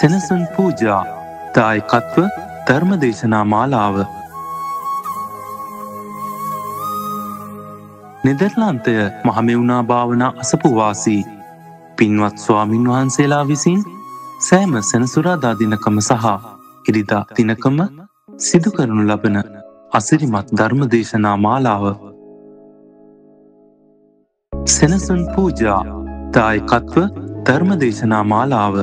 සෙනසුන් පූජා දායකත්ව ධර්මදේශනා මාලාව නෙදර්ලාන්තය මහමෙවුණා භාවනා අසපුවාසී පින්වත් ස්වාමින් වහන්සේලා විසින් සෑම සෙනසුරාදා දිනකම සහ ඉරිදා දිනකම සිදුකරනු ලබන අසිරිමත් ධර්මදේශනා මාලාව සෙනසුන් පූජා දායකත්ව ධර්මදේශනා මාලාව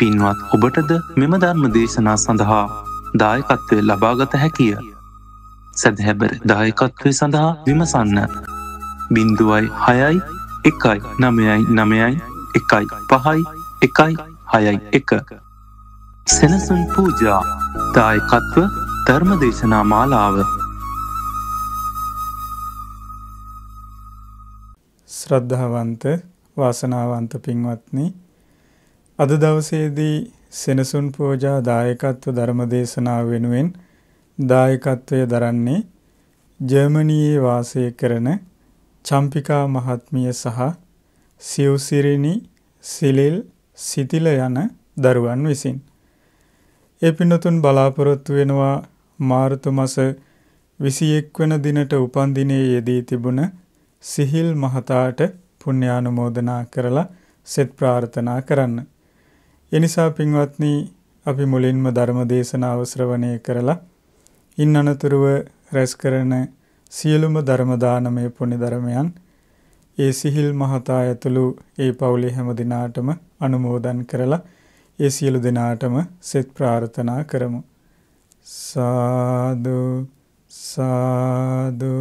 පින්වත් ඔබටද මෙම ධර්ම දේශනා සඳහා දායකත්වය ලබාගත හැකිය. සැදහැබැර දායකත්වය සඳහා විමසන්න. බින්දුවයි හයයි එකයි නමයයි නමයයි එකයි පහයි එකයි හයයි එක. සෙනසුන් පූජා දායකත්ව ධර්මදේශනා මාලාව. ශ්‍රද්ධාවන්ත වාසනාවන්ත පින්වත්නිි අද දවසේදී සෙනසුන් පූජා දායකත්ව ධර්ම දේශනාව වෙනුවෙන් දායකත්වය දරන්නේ ජර්මනියේ වාසය කරන චම්පිකා මහත්මිය සහ සිව්සිරිනි සිලිල් සිතිල යන දරුවන් විසින් ඒ පින්නතුන් බලාපොරොත්තු වෙනවා මාර්තු මාස 21 වෙනි දිනට උපන්දිනයේ යෙදී තිබුණ සිහිල් මහතාට පුණ්‍යානුමෝදනා කරලා සෙත් ප්‍රාර්ථනා කරන්න. එනිසා පින්වත්නි අපි මුලින්ම ධර්ම දේශනාව ශ්‍රවණය කරලා ඉන් අනතුරුව රැස් කරන සියලුම ධර්ම දානමය පුණ්‍ය ධර්මයන් ඒ සිහිල් මහතා ඇතුළු ඒ පවුලේ හැම දිනාටම අනුමෝදන් කරලා ඒ සියලු දෙනාටම සෙත් ප්‍රාර්ථනා කරමු සාදු සාදු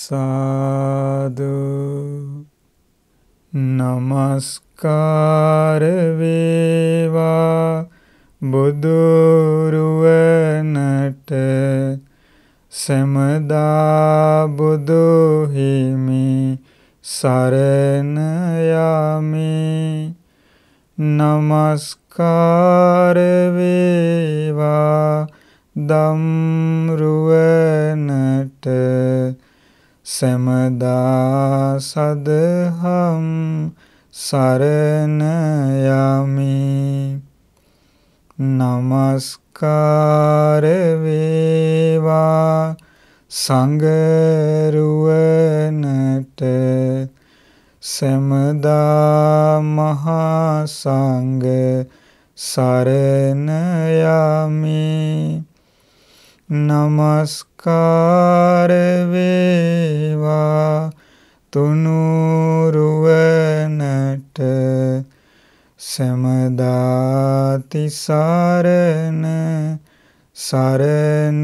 සාදු නමස්කාර උපකාර වේවා බුදුරුවනට සමදා බුදු හිමි සරණ යමි নমස්කාර වේවා දම්රුවනට සමදා සදහම් සරණ යමි নমස්කාර වේවා සංගරුවනට සමදා මහා සංඝ සරණ යමි নমස්කාර වේවා තුනුරුවනට සමදාතිසරණ සරණ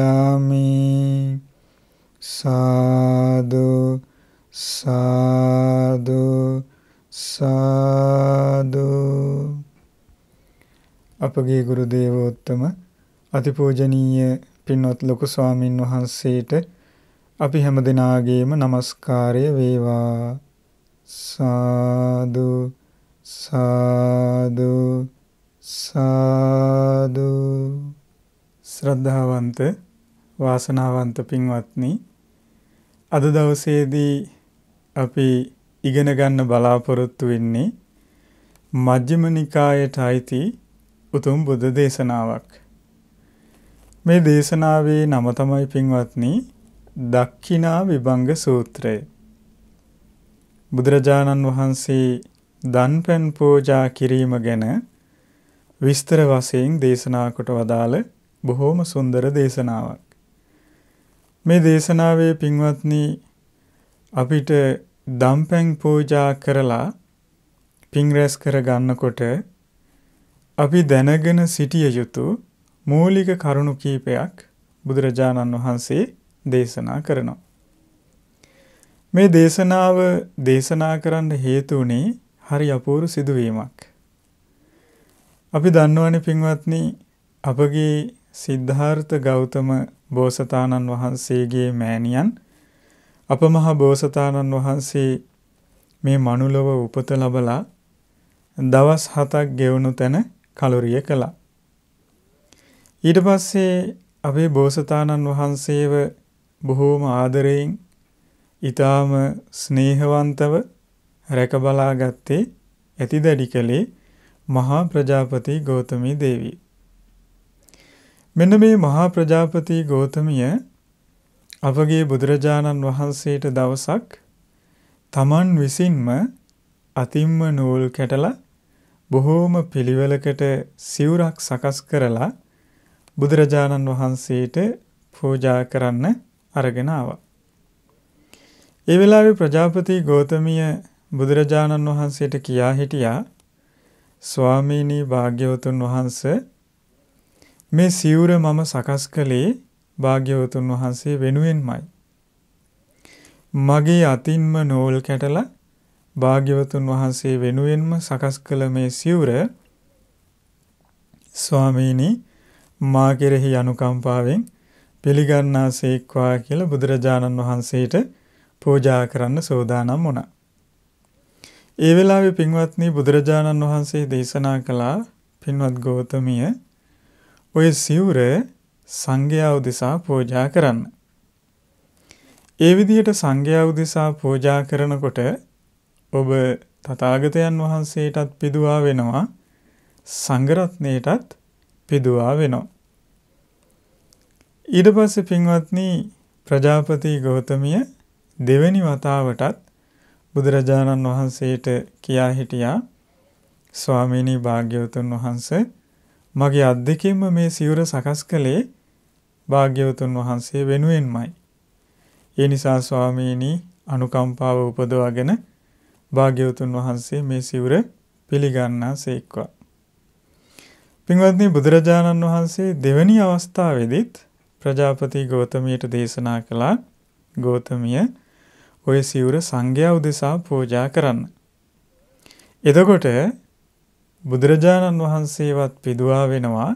යමි සාදු සාදු සාදු අපගේ ගුරු දේවෝත්තම අතිපූජනීය පින්වත් ලොකු ස්වාමින් වහන්සේට අපි හැම දිනාගේම নমස්කාරය වේවා සාදු සාදු සාදු ශ්‍රද්ධාවන්ත වාසනාවන්ත පින්වත්නි අද දවසේදී අපි ඉගෙන ගන්න බලාපොරොත්තු වෙන්නේ මජ්ක්‍ධිම නිකායට අයිති උතුම් බුද්ධ දේශනාවක් මේ දේශනාවේ නම තමයි පින්වත්නි දක්ඛිනා විභංග සූත්‍රය බුදුරජාණන් වහන්සේ දන්පැන් පූජා කිරීම ගැන විස්තර වශයෙන් දේශනා කොට වදාළ බොහෝම සුන්දර දේශනාවක්. මේ දේශනාවේ පින්වත්නි අපිට දම්පැන් පූජා කරලා පින් රැස් කර ගන්නකොට අපි දැනගෙන සිටිය යුතු මූලික කරුණු කීපයක් බුදුරජාණන් වහන්සේ දේශනා කරනවා. මේ දේශනාව දේශනා කරන්න හේතු වුණේ හරි අපූර්ව සිදුවීමක්. අපි දන්නවනේ පින්වත්නි අපගේ සිද්ධාර්ථ ගෞතම බෝසතාණන් වහන්සේගේ මෑණියන් අපමහා බෝසතාණන් වහන්සේ මේ මනුලොව උපත ලබලා දවස් 7ක් ගෙවුණු තැන කලොරිය කළා. ඊට පස්සේ අපේ බෝසතාණන් වහන්සේව බොහෝම ආදරයෙන් ඊටාම ස්නේහවන්තව රැක බලාගත්තේ ඇතිදැඩි කලේ මහා ප්‍රජාපති ගෞතමී දේවී. මෙන්න මේ මහා ප්‍රජාපති ගෞතමිය අපගේ බුදුරජාණන් වහන්සේට දවසක් තමන් විසින්ම අතිම්ම නූල් කැටලා බොහෝම පිළිවෙලකට සිවුරක් සකස් කරලා බුදුරජාණන් වහන්සේට පූජා කරන්න අරගෙන ආවා. ඒ වෙලාවේ ප්‍රජාපති ගෞතමිය බුදුරජාණන් වහන්සේට කියා හිටියා ස්වාමීනි භාග්‍යවතුන් වහන්ස මේ සිවුර මම සකස් කළේ භාග්‍යවතුන් වහන්සේ වෙනුවෙන්මයි. මගේ අතින්ම නෝල් කැටලා භාග්‍යවතුන් වහන්සේ වෙනුවෙන්ම සකස් කළ මේ සිවුර ස්වාමීනි මා කෙරෙහි අනුකම්පාවෙන් පිළිගන්නාසේක්වා කියලා බුදුරජාණන් වහන්සේට පූජා කරන්න සෝදානම් වුණා. ඒ වෙලාවේ පින්වත්නි බුදුරජාණන් වහන්සේ දේශනා කළා පින්වත් ගෞතමිය ඔය සිවුර සංඝයා උදෙසා පූජා කරන්න. ඒ විදිහට සංඝයා උදෙසා පූජා කරනකොට ඔබ තථාගතයන් වහන්සේටත් පිදුවා වෙනවා සංඝරත්නයටත් පිදුවා වෙනවා. ඊට පස්සේ පින්වත්නි ප්‍රජාපති ගෞතමිය දෙවැනි වතාවටත් බුදුරජාණන් වහන්සේට කියා හිටියා ස්වාමීනි භාග්‍යවතුන් වහන්ස මගේ අත් දෙකින්ම මේ සිවුර සකස් කළේ භාග්‍යවතුන් වහන්සේ වෙනුවෙන්මයි. ඒ නිසා ස්වාමීනි අනුකම්පාව උපදවාගෙන භාග්‍යවතුන් වහන්සේ මේ සිවුර පිළිගන්නා සේක්වා. පින්වත්නි බුදුරජාණන් වහන්සේ දෙවැනි අවස්ථාවේදීත් ප්‍රජාපති ගෞතමයට දේශනා කළා ගෞතමිය ඔය සිවුර සංඝයා උදෙසා පූජා කරන්න. එතකොට බුදුරජාණන් වහන්සේවත් පිදුවා වෙනවා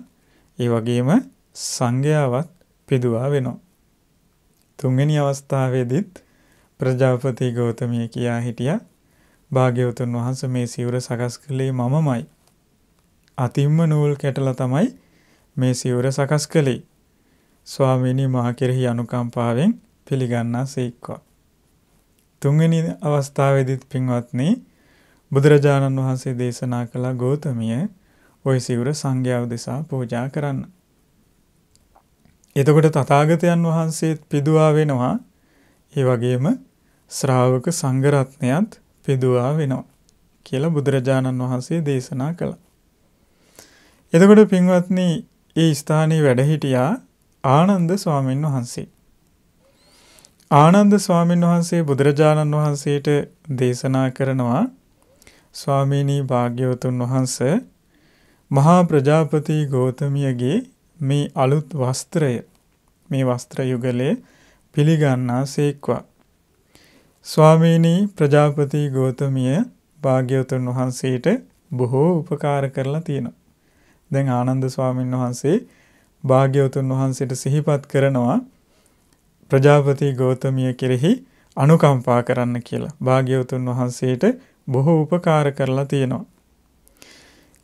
ඒ වගේම සංඝයාවත් පිදුවා වෙනවා. තුන්වෙනි අවස්ථාවේදීත් ප්‍රජාපති ගෞතමිය කියා හිටියා භාග්‍යවතුන් වහන්සේ මේ සිවුර සකස් කළේ මමමයි. අතිම්ම නූල් කැටලා තමයි මේ සිවුර සකස් කළේ. ස්වාමීනි මා කෙරෙහි අනුකම්පාවෙන් පිළිගන්නා සේක්වා. තුන්වෙනි අවස්ථාවේදීත් පින්වත්නි බුදුරජාණන් වහන්සේ දේශනා කළ ගෞතමිය ওই සිවුර සංඝයා උදෙසා පූජා කරන්න. එතකොට තථාගතයන් වහන්සේත් පිදුවා වෙනවා. ඒ වගේම ශ්‍රාවක සංඝ රත්නයත් පිදුවා වෙනවා කියලා බුදුරජාණන් වහන්සේ දේශනා කළා. එතකොට පින්වත්නි, ඒ ස්ථානයේ වැඩ හිටියා ආනන්ද ස්වාමීන් වහන්සේ. ආනන්ද ස්වාමීන් වහන්සේ බුදුරජාණන් වහන්සේට දේශනා කරනවා ස්වාමීනී භාග්‍යවතුන් වහන්ස මහා ප්‍රජාපති ගෝතමියගේ මේ අලුත් වස්ත්‍රය මේ වස්ත්‍ර යුගලේ පිළිගන්නා සේක්වා. ස්වාමීනී ප්‍රජාපති ගෝතමිය භාග්‍යවතුන් වහන්සේට බොහෝ උපකාර කරලා තියෙනවා. දැන් ආනන්ද ස්වාමීන් වහන්සේ භාග්‍යවතුන් වහන්සේට සිහිපත් කරනවා ප්‍රජාපති ගෞතමිය කෙරෙහි අනුකම්පා කරන්න කියලා. භාග්‍යවතුන් වහන්සේට බොහෝ උපකාර කරලා තියෙනවා.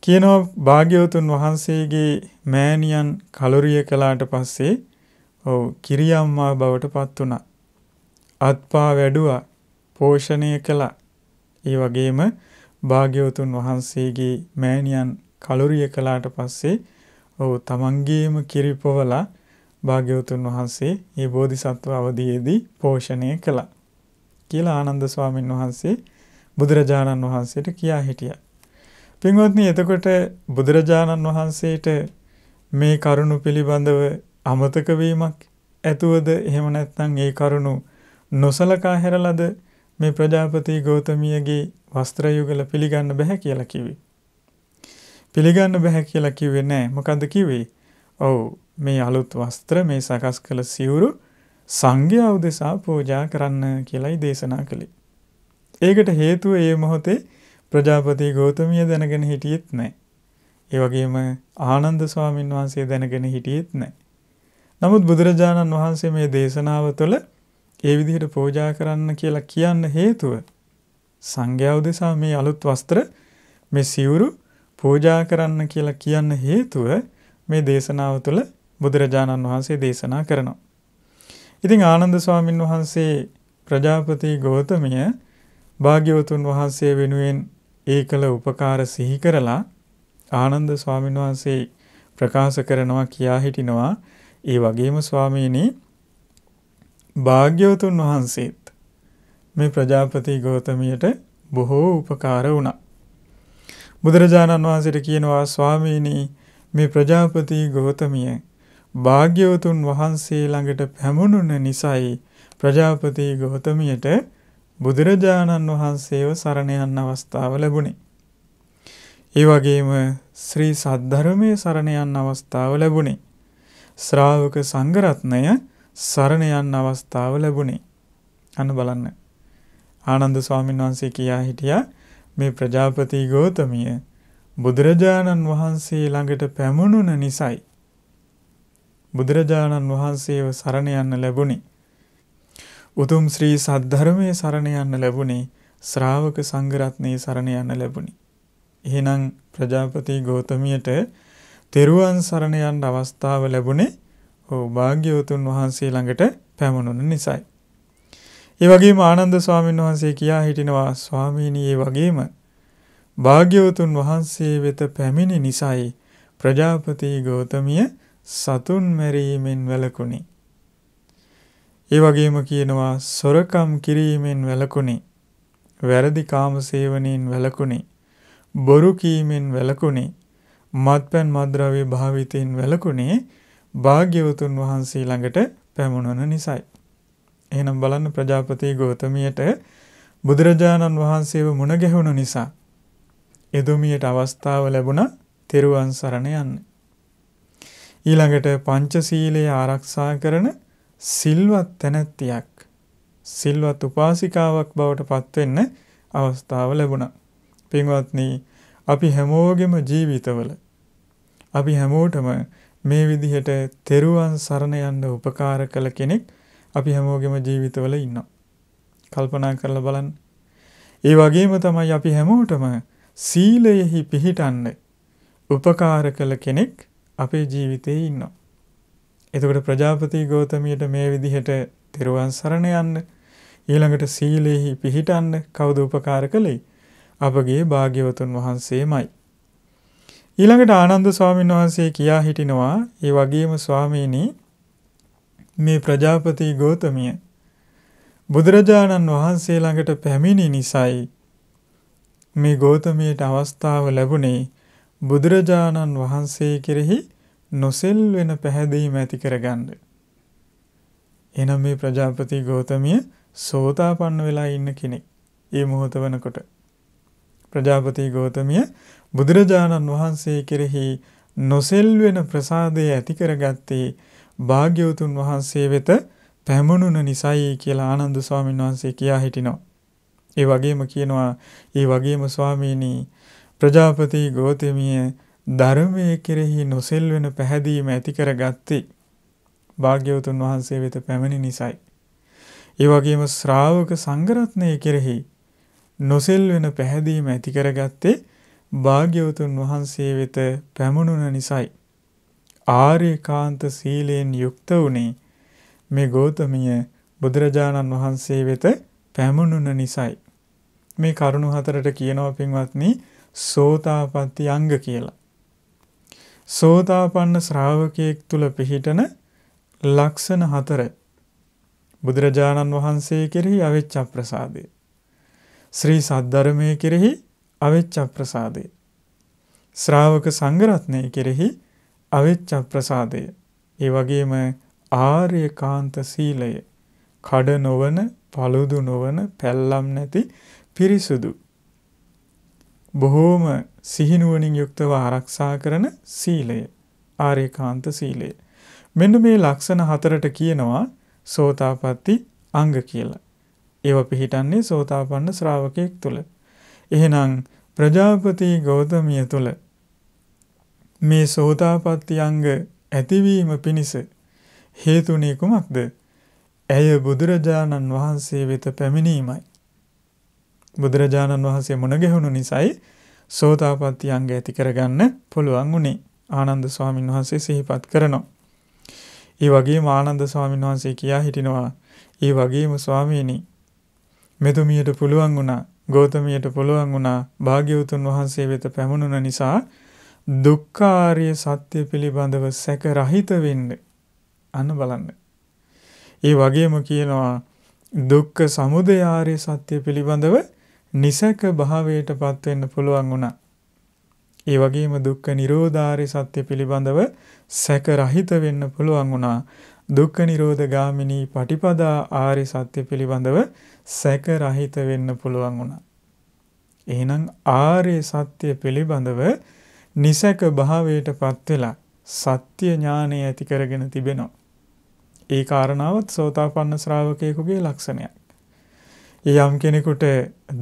කියනවා භාග්‍යවතුන් වහන්සේගේ මෑණියන් කලොරිය කළාට පස්සේ ඔව් කිරියම්මා බවට පත් වුණා. අත්පා වැඩුවා, පෝෂණය කළා. ඒ වගේම භාග්‍යවතුන් වහන්සේගේ මෑණියන් කලොරිය කළාට පස්සේ ඔව් තමන්ගේම කිරිපොවලා භාග්‍යවතුන් වහන්සේ මේ බෝධිසත්ව අවදීයේදී පෝෂණය කළා කියලා ආනන්ද ස්වාමීන් වහන්සේ බුදුරජාණන් වහන්සේට කියා හිටියා. පින්වත්නි එතකොට බුදුරජාණන් වහන්සේට මේ කරුණු පිළිබඳව අමතක වීමක් ඇතුවද එහෙම නැත්නම් ඒ කරුණු නොසලකා හැරලද මේ ප්‍රජාපති ගෞතමියගේ වස්ත්‍ර යුගල පිළිගන්න බෑ කියලා කිව්වේ. පිළිගන්න බෑ කියලා කිව්වේ නෑ. මොකද්ද කිව්වේ? ඔව් මේ අලුත් වස්ත්‍ර මේ සකස් කළ සිවුරු සංඝයා උදෙසා පූජා කරන්න කියලායි දේශනා කළේ. ඒකට හේතුව ඒ මොහොතේ ප්‍රජාපති ගෞතමිය දැනගෙන හිටියෙත් නෑ. ඒ වගේම ආනන්ද ස්වාමීන් වහන්සේ දැනගෙන හිටියෙත් නෑ. නමුත් බුදුරජාණන් වහන්සේ මේ දේශනාව තුළ ඒ විදිහට පූජා කරන්න කියලා කියන්න හේතුව සංඝයා උදෙසා මේ අලුත් වස්ත්‍ර මේ සිවුරු පූජා කරන්න කියලා කියන්න හේතුව මේ දේශනාව තුළ බුදුරජාණන් වහන්සේ දේශනා කරනවා. ඉතින් ආනන්ද ස්වාමීන් වහන්සේ ප්‍රජාපති ගෞතමය භාග්‍යවතුන් වහන්සේ වෙනුවෙන් ඒ කළ උපකාර සිහි කරලා ආනන්ද ස්වාමීන් වහන්සේ ප්‍රකාශ කරනවා කියා හිටිනවා ඒ වගේම ස්වාමීනි භාග්‍යවතුන් වහන්සේත් මේ ප්‍රජාපති ගෞතමයට බොහෝ උපකාර වුණා. බුදුරජාණන් වහන්සේට කියනවා ස්වාමීනි මේ ප්‍රජාපති ගෞතමිය භාග්‍යවතුන් වහන්සේ ළඟට පැමුණුන නිසයි ප්‍රජාපති ගෞතමියට බුදුරජාණන් වහන්සේව සරණ යන්න අවස්ථාව ලැබුණේ. ඒ වගේම ශ්‍රී සද්ධර්මයේ සරණ යන්න අවස්ථාව ලැබුණේ. ශ්‍රාවක සංඝරත්නය සරණ යන්න අවස්ථාව ලැබුණේ. අන්න බලන්න. ආනන්ද ස්වාමීන් වහන්සේ කියා හිටියා මේ ප්‍රජාපති ගෞතමිය බුදුරජාණන් වහන්සේ ළඟට පැමුණුන නිසයි බුදුරජාණන් වහන්සේව සරණ යන්න ලැබුණේ. උතුම් ශ්‍රී සද්ධර්මයේ සරණ යන්න ලැබුණේ ශ්‍රාවක සංඝරත්නයේ සරණ යන්න ලැබුණේ. එහෙනම් ප්‍රජාපති ගෞතමියට තෙරුවන් සරණ යන්න අවස්ථාව ලැබුණේ ඕ භාග්‍යවතුන් වහන්සේ ළඟට පැමුණුන නිසායි. ඒ වගේම ආනන්ද ස්වාමීන් වහන්සේ කියා හිටිනවා ස්වාමීනි ඒ වගේම භාග්‍යවතුන් වහන්සේ වෙත පැමිණි නිසයි ප්‍රජාපති ගෞතමිය සතුන් මැරීමෙන් වැළකුණි. ඒ වගේම කියනවා සොරකම් කිරීමෙන් වැළකුණි. වැරදි කාම සේවනයෙන් වැළකුණි. බොරු කීමෙන් වැළකුණි. මත්පැන් මද්ද්‍රව්‍ය භාවිතයෙන් වැළකුණේ භාග්‍යවතුන් වහන්සේ ළඟට පැමුණන නිසයි. එහෙනම් බලන්න ප්‍රජාපති ගෞතමියට බුදුරජාණන් වහන්සේව මුණ ගැහුණු නිසා එදුමියට අවස්ථාව ලැබුණා තෙරුවන් සරණ යන්න. ඊළඟට පංචශීලයේ ආරක්ෂා කරන සිල්වත් තැනැත්තියක් සිල්වත් උපාසිකාවක් බවට පත්වෙන්න අවස්ථාව ලැබුණා. පින්වත්නි, අපි හැමෝගෙම ජීවිතවල අපි හැමෝටම මේ විදිහට තෙරුවන් සරණ යන්න උපකාර කළ කෙනෙක් අපි හැමෝගෙම ජීවිතවල ඉන්නවා. කල්පනා කරලා බලන්න. ඒ වගේම තමයි අපි හැමෝටම සීලයෙහි පිහිටන්න උපකාර කළ කෙනෙක් අපේ ජීවිතේ ඉන්නවා. එතකොට ප්‍රජාපති ගෞතමියට මේ විදිහට තෙරුවන් සරණ යන්න ඊළඟට සීලයෙහි පිහිටන්න කවුද උපකාර කළේ? අපගේ භාග්‍යවතුන් වහන්සේමයි. ඊළඟට ආනන්ද ස්වාමීන් වහන්සේ කියා හිටිනවා, "ඒ වගේම ස්වාමීනි, මේ ප්‍රජාපති ගෞතමිය බුදුරජාණන් වහන්සේ ළඟට පැමිණි නිසායි මේ ගෞතමියට අවස්ථාව ලැබුණේ බුදුරජාණන් වහන්සේ කෙරෙහි නොසෙල් වෙන පැහැදීම ඇති කරගන්න. එනම් මේ ප්‍රජාපති ගෞතමිය සෝතාපන්න වෙලා ඉන්න කෙනෙක්. ඒ මොහොත වෙනකොට ප්‍රජාපති ගෞතමිය බුදුරජාණන් වහන්සේ කෙරෙහි නොසෙල් වෙන ප්‍රසාදය ඇති කරගත්තේ භාග්‍යවතුන් වහන්සේ වෙත පැමුණුන නිසයි කියලා ආනන්ද ස්වාමීන් වහන්සේ කියා හිටිනවා. ඒ වගේම කියනවා ඒ වගේම ස්වාමීනි ප්‍රජාපති ගෝතමිය ධර්මයේ කෙරෙහි නොසෙල් වෙන පැහැදීම ඇති කරගත්තේ භාග්‍යවතුන් වහන්සේ වෙත පැමිණි නිසයි. ඒ වගේම ශ්‍රාවක සංඝරත්නය කෙරෙහි නොසෙල් වෙන පැහැදීම ඇති කරගත්තේ භාග්‍යවතුන් වහන්සේ වෙත පැමුණුන නිසයි. ආර්යකාන්ත සීලයෙන් යුක්ත වුණේ මේ ගෞතමිය බුදුරජාණන් වහන්සේ වෙත පැමුණුන නිසයි. මේ කරුණු හතරට කියනවා පින්වත්නි සෝතාපට්ටි අංග කියලා. සෝතාපන්න ශ්‍රාවකයෙක් තුල පිහිටන ලක්ෂණ හතර බුදුරජාණන් වහන්සේ කෙරෙහි අවෙච්ච අප්‍රසාදය. ශ්‍රී සද්ධර්මය කෙරෙහි අවෙච්ච අප්‍රසාදය. ශ්‍රාවක සංඝරත්නය කෙරෙහි අවෙච්ච ප්‍රසාදය ඒ වගේම ආර්යකාන්ත සීලය කඩ නොවන paludu නොවන පැල්ලම් නැති පිරිසුදු බොහෝම සිහිනුවණින් යුක්තව ආරක්ෂා කරන සීලය ආර්යකාන්ත සීලය මෙන්න මේ ලක්ෂණ හතරට කියනවා සෝතාපට්ටි අංග කියලා ඒව පිහිටන්නේ සෝතාපන්න ශ්‍රාවකයෙක් තුල එහෙනම් ප්‍රජාපති ගෞතමිය තුල මේ සෝතාපට්ටි අංග ඇතිවීම පිණිස හේතුනේ කුමක්ද? ඇය බුදුරජාණන් වහන්සේ වෙත පැමිණීමයි. බුදුරජාණන් වහන්සේ මුණ ගැහුණු නිසායි සෝතාපට්ටි අංග ඇති කරගන්න පුළුවන් වුණේ. ආනන්ද ස්වාමීන් වහන්සේ සිහිපත් කරනවා. ඒ වගේම ආනන්ද ස්වාමීන් වහන්සේ කියා හිටිනවා ඒ වගේම ස්වාමීනි මෙතුමියට පුළුවන් වුණා ගෞතමියට පුළුවන් වුණා භාග්‍යවතුන් වහන්සේ වෙත පැමුණුන නිසා දුක්ඛාරය සත්‍ය පිළිබඳව සැක රහිත වෙන්න අන්න බලන්න. ඒ වගේම කියනවා දුක්ඛ සමුදය ආර්ය සත්‍ය පිළිබඳව නිසක භාවයටපත් වෙන්න පුළුවන් වුණා. ඒ වගේම දුක්ඛ නිරෝධාරය සත්‍ය පිළිබඳව සැක රහිත වෙන්න පුළුවන් වුණා. දුක්ඛ නිරෝධ ගාමිනී පටිපදා ආර්ය සත්‍ය පිළිබඳව සැක රහිත වෙන්න පුළුවන් වුණා. එහෙනම් ආර්ය සත්‍ය පිළිබඳව නිසක භාවයට පත් වෙලා සත්‍ය ඥානය ඇති කරගෙන තිබෙනවා. ඒ කාරණාවත් සෝතාපන්න ශ්‍රාවකයෙකුගේ ලක්ෂණයක්. යම් කෙනෙකුට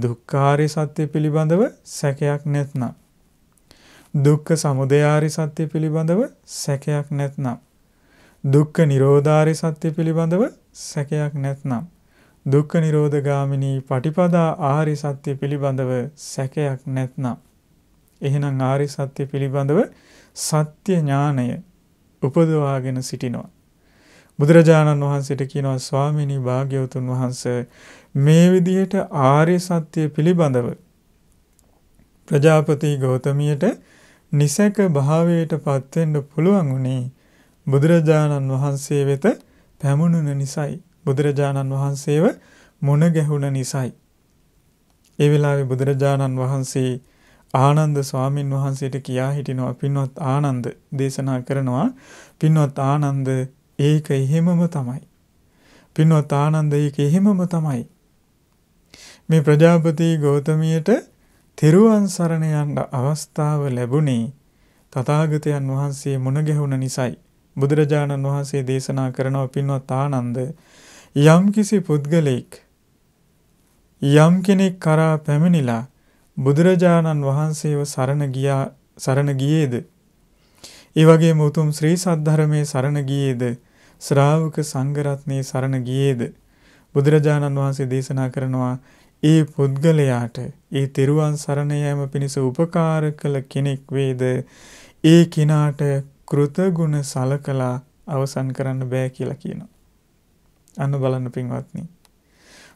දුක්ඛාරය සත්‍ය පිළිබඳව සැකයක් නැත්නම් දුක්ඛ සමුදයාරි සත්‍ය පිළිබඳව සැකයක් නැත්නම් දුක්ඛ නිරෝධාරි සත්‍ය පිළිබඳව සැකයක් නැත්නම් දුක්ඛ නිරෝධගාමිනී පටිපදා ආරි සත්‍ය පිළිබඳව සැකයක් නැත්නම් එහෙනම් ආර්ය සත්‍ය පිළිබඳව සත්‍ය ඥානය උපදවාගෙන සිටිනවා. බුදුරජාණන් වහන්සේට කියනවා ස්වාමීනි භාග්‍යවතුන් වහන්සේ මේ විදිහට ආර්ය සත්‍ය පිළිබඳව ප්‍රජාපති ගෞතමියට නිසක භාවයට පත්වෙන්න පුළුවන් උනේ බුදුරජාණන් වහන්සේ වෙත පැමුණුන නිසයි. බුදුරජාණන් වහන්සේව මුණ ගැහුණ නිසයි. ඒ වෙලාවේ බුදුරජාණන් වහන්සේ ආනන්ද ස්වාමින් වහන්සේට කියා හිටිනවා පින්වත් ආනන්ද දේශනා කරනවා පින්වත් ආනන්ද ඒක එහෙමම තමයි පින්වත් ආනන්ද ඒක එහෙමම තමයි මේ ප්‍රජාපති ගෞතමියට තෙරුවන් සරණ යන්න අවස්ථාව ලැබුණේ තථාගතයන් වහන්සේ මුණ ගැහුණ නිසායි. බුදුරජාණන් වහන්සේ දේශනා කරනව පින්වත් ආනන්ද යම්කිසි පුද්ගලෙක් යම් කෙනෙක් කරා පැමිණිලා බුදුරජාණන් වහන්සේව සරණ ගියා සරණ ගියේද ඒ වගේම උතුම් ශ්‍රී සද්ධර්මයේ සරණ ගියේද ශ්‍රාවක සංඝරත්නයේ සරණ ගියේද බුදුරජාණන් වහන්සේ දේශනා කරනවා ඒ පුද්ගලයාට ඒ තෙරුවන් සරණ යාම පිණිස උපකාර කළ කෙනෙක් වේද ඒ කිනාට කෘතගුණ සලකලා අවසන් කරන්න බෑ කියලා කියනවා අන්න බලන්න පින්වත්නි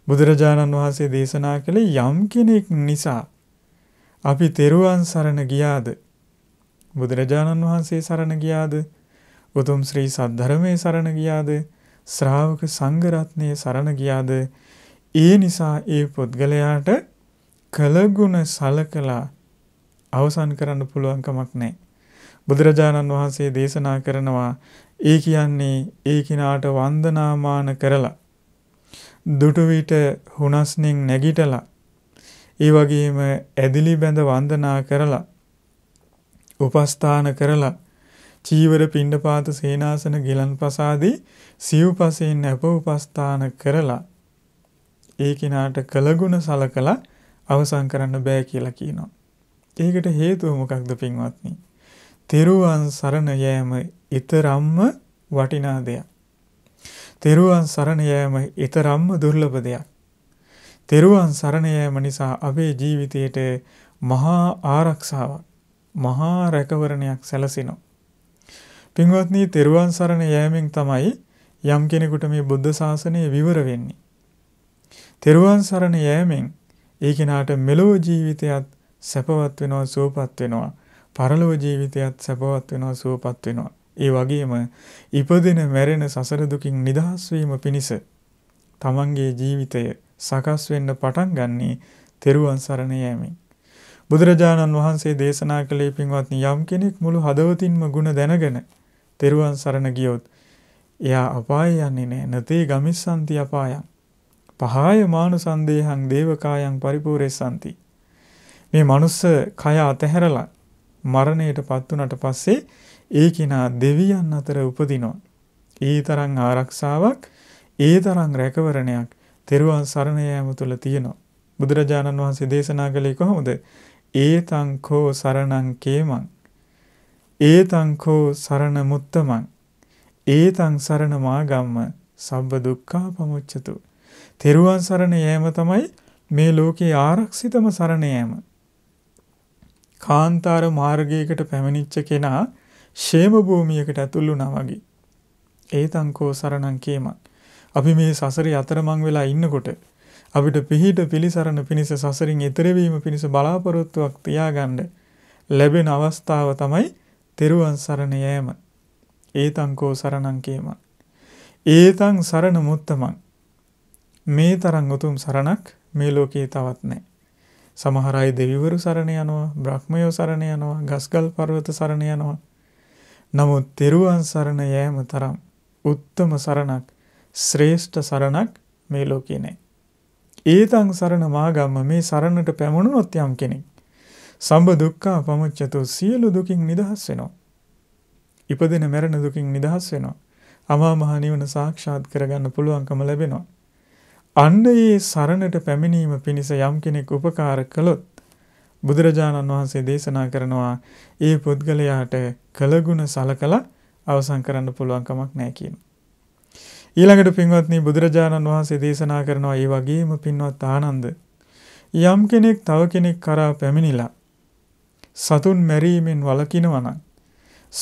බුදුරජාණන් වහන්සේ දේශනා කළේ යම් කෙනෙක් නිසා අපි තෙරුවන් සරණ ගියාද? බුදුරජාණන් වහන්සේ සරණ ගියාද? උතුම් ශ්‍රී සද්ධර්මයේ සරණ ගියාද? ශ්‍රාවක සංඝ රත්නයේ සරණ ගියාද? ඒ නිසා ඒ පුද්ගලයාට කලගුණ සලකලා අවසන් කරන්න පුළුවන් කමක් නැහැ. බුදුරජාණන් වහන්සේ දේශනා කරනවා ඒ කියන්නේ ඒ කිනාට වන්දනාමාන කරලා දුටු විට හුනස්නින් නැගිටලා ඒ වගේම ඇදිලි බැඳ වන්දනා කරලා උපස්ථාන කරලා චීවර පිණ්ඩපාත සේනාසන ගිලන්පස ආදී සිව්පසෙන් අප උපස්ථාන කරලා ඒ කිනාට කළගුණ සලකලා අවසන් කරන්න බෑ කියලා කියනවා. ඒකට හේතුව මොකක්ද පින්වත්නි? තෙරුවන් සරණ යෑම ඊතරම්ම වටිනා දෙයක්. තෙරුවන් සරණ යෑම ඊතරම්ම දුර්ලභ දෙයක්. තෙරුවන් සරණ යාම නිසා අපේ ජීවිතයට මහා ආරක්ෂාවක්, මහා රැකවරණයක් සැලසෙනවා. පින්වත්නි, තෙරුවන් සරණ යෑමෙන් තමයි යම් කෙනෙකුට මේ බුද්ධ ශාසනය විවර වෙන්නේ. තෙරුවන් සරණ යෑමෙන් ඒ කෙනාට මෙලොව ජීවිතයත් සැපවත් වෙනවා, සුවපත් වෙනවා. පරලොව ජීවිතයත් සැපවත් වෙනවා සුවපත් වෙනවා. ඒ වගේම ඉපදෙන මැරෙන සසර දුකින් නිදහස් වීම පිණිස තමන්ගේ ජීවිතය සකස් වෙන්න පටන් ගන්නේ තෙරුවන් සරණ යෑමෙන්. බුදුරජාණන් වහන්සේ දේශනා කළේ පින්වත්නි යම් කෙනෙක් මුළු හදවතින්ම ಗುಣ දැනගෙන තෙරුවන් සරණ ගියොත් එයා අපාය යන්නේ නැහැ. නතේ ගමිස්සන්ති අපායං. පහාය මානු සන්දේහං දේවකායන් පරිපූර්ණසන්ති. මේ මනුස්ස කය අතහැරලා මරණයට පත් වුණට පස්සේ ඒ කිනා දෙවියන් අතර උපදිනවා. ඒ තරම් ආරක්ෂාවක්, ඒ තරම් රැකවරණයක් තෙරුවන් සරණ යාම තුල තියෙනවා. බුදුරජාණන් වහන්සේ දේශනා කළේ කොහොමද? ඒතං කෝ සරණං කේමං. ඒතං කෝ සරණ මුත්තමං. ඒතං සරණ මාගම්ම සබ්බ දුක්ඛා පමුච්ඡතු. තෙරුවන් සරණ යෑම තමයි මේ ලෝකේ ආරක්ෂිතම සරණ යෑම. කාන්තාර මාර්ගයකට පැමිණිච්ච කෙනා ෂේම භූමියකට ඇතුළු වුණා වගේ. ඒතං කෝ සරණං කේමං. අපි මේ සසරේ අතරමං වෙලා ඉන්නකොට අපිට පිහිට පිලිසරණ පිණිස සසරින් එතර වීම පිණිස බලාපොරොත්තුවක් තියාගන්න ලැබෙන අවස්ථාව තමයි තෙරුවන් සරණ යෑම. ඒතංකෝ සරණං කේමං. ඒතං සරණ මුත්තමං. මේ තරම් උතුම් සරණක් මේ ලෝකේ තවත් නැහැ. සමහර අය දෙවිවරු සරණ යනවා, බ්‍රහ්මයෝ සරණ යනවා, ගස්ගල් පර්වත සරණ යනවා. නමුත් තෙරුවන් සරණ යෑම තරම් උත්තම සරණක් ශ්‍රේෂ්ඨ සරණක් මේ ලෝකේ නැහැ. ඒතං සරණ මාගම්ම මේ සරණට පැමුණොත් යම් කෙනෙක් සම්බ දුක්ඛා පමුච්ඡතෝ සියලු දුකින් නිදහස් වෙනවා. ඉපදෙන මැරෙන දුකින් නිදහස් වෙනවා. අමා මහ නිවන සාක්ෂාත් කරගන්න පුළුවන්කම ලැබෙනවා. අන්න ඒ සරණට පැමිණීම පිණිස යම් කෙනෙක් උපකාර කළොත් බුදුරජාණන් වහන්සේ දේශනා කරනවා ඒ පුද්ගලයාට කලගුණ සලකලා අවසන් කරන්න පුළුවන් කමක් නැහැ කියනවා. ඊළඟට පින්වත්නි බුදුරජාණන් වහන්සේ දේශනා කරනවා ඒ වගේම පින්වත් ආනන්ද යම් කෙනෙක් තව කෙනෙක් කරා පැමිණිලා සතුන් මැරීමෙන් වළකිනවා නම්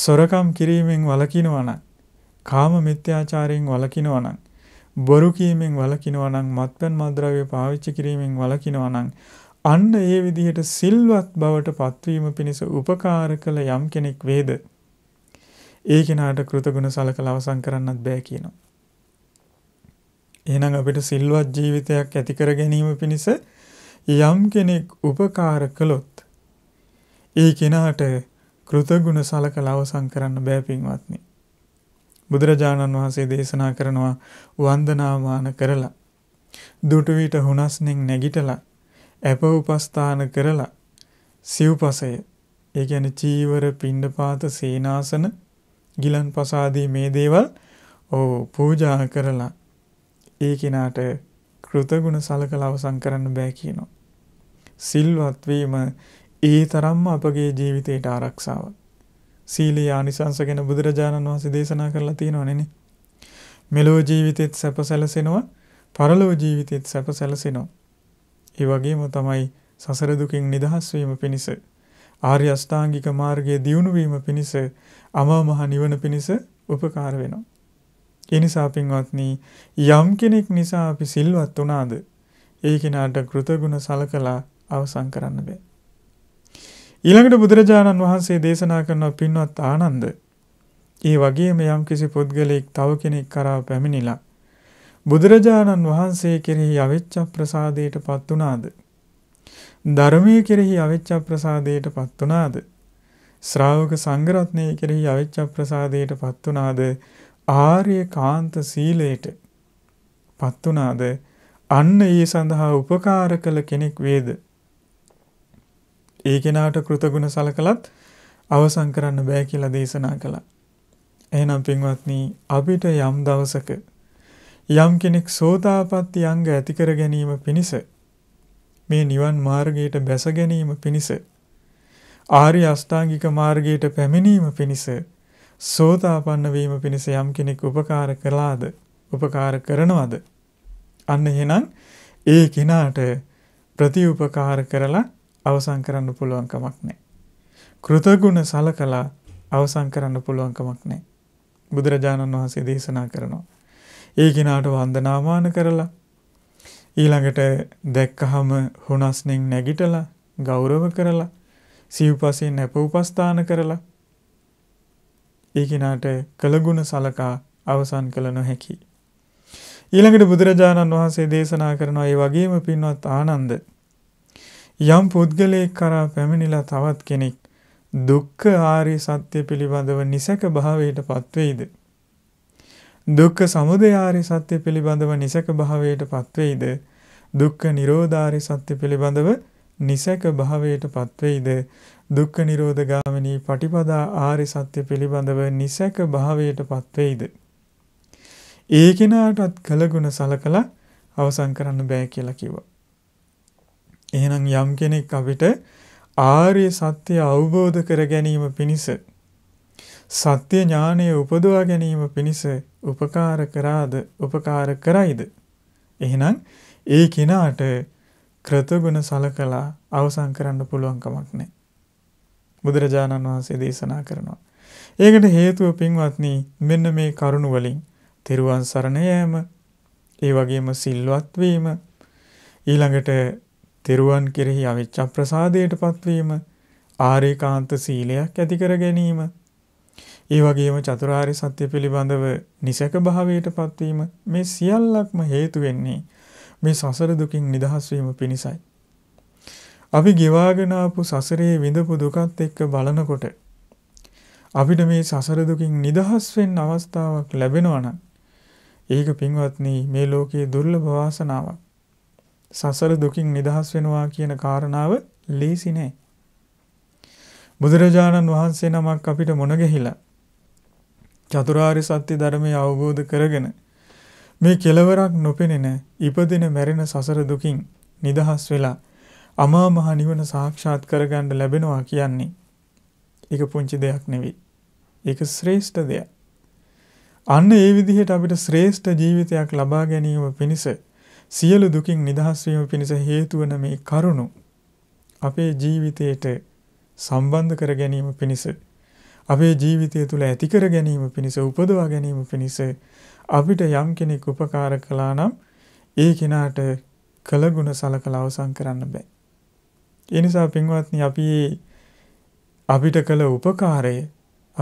සොරකම් කිරීමෙන් වළකිනවා නම් කාම මිත්‍යාචාරයෙන් වළකිනවා නම් බොරු කීමෙන් වළකිනවා නම් මත්පැන් මද්ද්‍රව්‍ය පාවිච්චි කිරීමෙන් වළකිනවා නම් අන්න ඒ විදිහට සිල්වත් බවට පත්වීම පිණිස උපකාර කළ යම් කෙනෙක් වේද ඒ කෙනාට කෘතගුණ සලකලා අවසන් කරන්නත් බෑ කියනවා එහෙනම් අපිට සිල්වත් ජීවිතයක් ඇති කර ගැනීම පිණිස යම් කෙනෙක් උපකාර කළොත් ඒ කෙනාට කෘතගුණ සලකලා අවසන් කරන්න බෑ පින්වත්නි. බුදුරජාණන් වහන්සේ දේශනා කරනවා වන්දනාමාන කරලා දුටු විට හුනස්නෙන් නැගිටලා අප උපස්ථාන කරලා සිව්පසය ඒ කියන්නේ චීවර පිණ්ඩපාත සේනාසන ගිලන්පස ආදී මේ දේවල් ඕ පූජා කරලා ඒ කෙනාට කෘතගුණ සලකලා අවසන් කරන්න බෑ කියනවා. සිල්වත් වීම ඒ තරම්ම අපගේ ජීවිතයට ආරක්ෂාවක්. සීලේ ආනිසංස ගැන බුදුරජාණන් වහන්සේ දේශනා කරලා තියෙනවා නේනේ. මෙලොව ජීවිතෙත් සැප සැලසෙනවා, පරලොව ජීවිතෙත් සැප සැලසෙනවා. ඒ වගේම තමයි සසර දුකින් නිදහස් වීම පිණිස ආර්ය අෂ්ටාංගික මාර්ගයේ දියුණු වීම පිණිස අමා මහ නිවන පිණිස උපකාර වෙනවා. ඒ නිසා පින්වත්නි යම් කෙනෙක් නිසා අපි සිල්වත් වුණාද ඒ කෙනාට කෘතගුණ සලකලා අවසන් කරන්න බෑ. ඊළඟට බුදුරජාණන් වහන්සේ දේශනා කරන පින්වත් ආනන්ද ඒ වගේම යම්කිසි පුද්ගලයෙක් තව කෙනෙක් කරා පැමිණිලා බුදුරජාණන් වහන්සේ කෙරෙහි අවිච්ඡ ප්‍රසාදයට පත් වුණාද ධර්මයේ කෙරෙහි අවිච්ඡ ප්‍රසාදයට පත් වුණාද ශ්‍රාවක සංඝරත්නයේ කෙරෙහි අවිච්ඡ ප්‍රසාදයට පත් වුණාද ආර්ය කාන්ත සීලයට පත් වුණාද අන්න ඒ සඳහා උපකාර කළ කෙනෙක් වේද ඒ කෙනාට කෘතගුණ සලකලත් අවසන් කරන්න බෑ කියලා දේශනා කළා එහෙනම් පින්වත්නි අපිට යම් දවසක යම් කෙනෙක් සෝතාපට්ටි අංග ඇති කර ගැනීම පිණිස මේ නිවන් මාර්ගයට බැස ගැනීම පිණිස ආර්ය අෂ්ටාංගික මාර්ගයට පැමිණීම පිණිස සෝතාපන්න වීම පිණිස යම් කෙනෙක් උපකාර කළාද උපකාර කරනවද අන්න එහෙනම් ඒ කෙනාට ප්‍රතිඋපකාර කරලා අවසන් කරන්න පුළුවන් කමක් නැහැ. කෘතගුණ සලකලා අවසන් කරන්න පුළුවන් කමක් නැහැ. බුදුරජාණන් වහන්සේ දේශනා කරනවා. ඒ කෙනාට වන්දනාමාන කරලා ඊළඟට දැක්කහම හුනස්නෙන් නැගිටලා ගෞරව කරලා සිව්පසෙන් නැප උපස්ථාන කරලා ඒ කෙනාට කළගුණ සලකා අවසන් කළ නොහැකි. ඊළඟට බුදුරජාණන් වහන්සේ දේශනා කරනවා ඒ වගේම පින්වත් ආනන්ද යම් පුද්ගලයෙක් කරා පැමිණිලා තවත් කෙනෙක් දුක්ඛ ආර්ය සත්‍ය පිළිබඳව නිසක භාවයට පත්වෙයිද දුක්ඛ සමුදය ආර්ය සත්‍ය පිළිබඳව නිසක භාවයට පත්වෙයිද දුක්ඛ නිරෝධ ආර්ය සත්‍ය පිළිබඳව නිසක භාවයට පත්වෙයිද දුක්ඛ නිරෝධ ගාමිනී පටිපදා ආරි සත්‍ය පිළිබඳව නිසක භාවයට පත්වෙයිද ඒ කෙනාටත් කළගුණ සලකලා අවසන් කරන්න බෑ කියලා කිව්වා එහෙනම් යම් කෙනෙක් අපිට ආර්ය සත්‍ය අවබෝධ කර ගැනීම පිණිස සත්‍ය ඥානය උපදවා ගැනීම පිණිස උපකාර කරාද උපකාර කරයිද එහෙනම් ඒ කෙනාට කෘතගුණ සලකලා අවසන් කරන්න පුළුවන් කමක් නැහැ. බුදුරජාණන් වහන්සේ දේශනා කරනවා. ඒකට හේතුව පින්වත්නි මෙන්න මේ කරුණ වලින් තෙරුවන් සරණ යෑම, ඒ වගේම සිල්වත් වීම, ඊළඟට තෙරුවන් කෙරෙහි අවිච්ඡ ප්‍රසාදයට පත්වීම, ආරේකාන්ත සීලයක් ඇති කර ගැනීම, ඒ වගේම චතුරාර්ය සත්‍ය පිළිබඳව නිසක භාවයට පත්වීම මේ සියල්ලක්ම හේතු වෙන්නේ මේ සසර දුකින් නිදහස් වීම පිණිසයි. අපි ගෙවාගෙන ආපු සසරේ විඳපු දුකත් එක්ක බලනකොට අපිට මේ සසර දුකින් නිදහස් වෙන්න අවස්ථාවක් ලැබෙනවා නම් ඒක පින්වත්නි මේ ලෝකයේ දුර්ලභ වාසනාවක්. සසර දුකින් නිදහස් වෙනවා කියන කාරණාව ලේසි නෑ. බුදුරජාණන් වහන්සේ නමක් අපිට මොන ගිහිලා චතුරාර්ය සත්‍ය ධර්මය අවබෝධ කරගෙන මේ කෙලවරක් නොපෙනෙන ඉපදෙන මැරෙන සසර දුකින් නිදහස් වෙලා අමා මහ නිවන සාක්ෂාත් කරගන්න ලැබෙනවා කියන්නේ ඒක පුංචි දෙයක් නෙවෙයි. ඒක ශ්‍රේෂ්ඨ දෙයක්. අන්න ඒ විදිහට අපිට ශ්‍රේෂ්ඨ ජීවිතයක් ලබා ගැනීම පිණිස සියලු දුකින් නිදහස් වීම පිණිස හේතු වන මේ කරුණු අපේ ජීවිතයට සම්බන්ධ කර ගැනීම පිණිස අපේ ජීවිතය තුළ ඇති කර ගැනීම පිණිස උපදවා ගැනීම පිණිස අපිට යම් කෙනෙක් උපකාර කළා නම් ඒ කෙනාට කළගුණ සලකලා අවසන් කරන්න බෑ. ඒ නිසා පින්වත්නි අපි අපිට කළ උපකාරය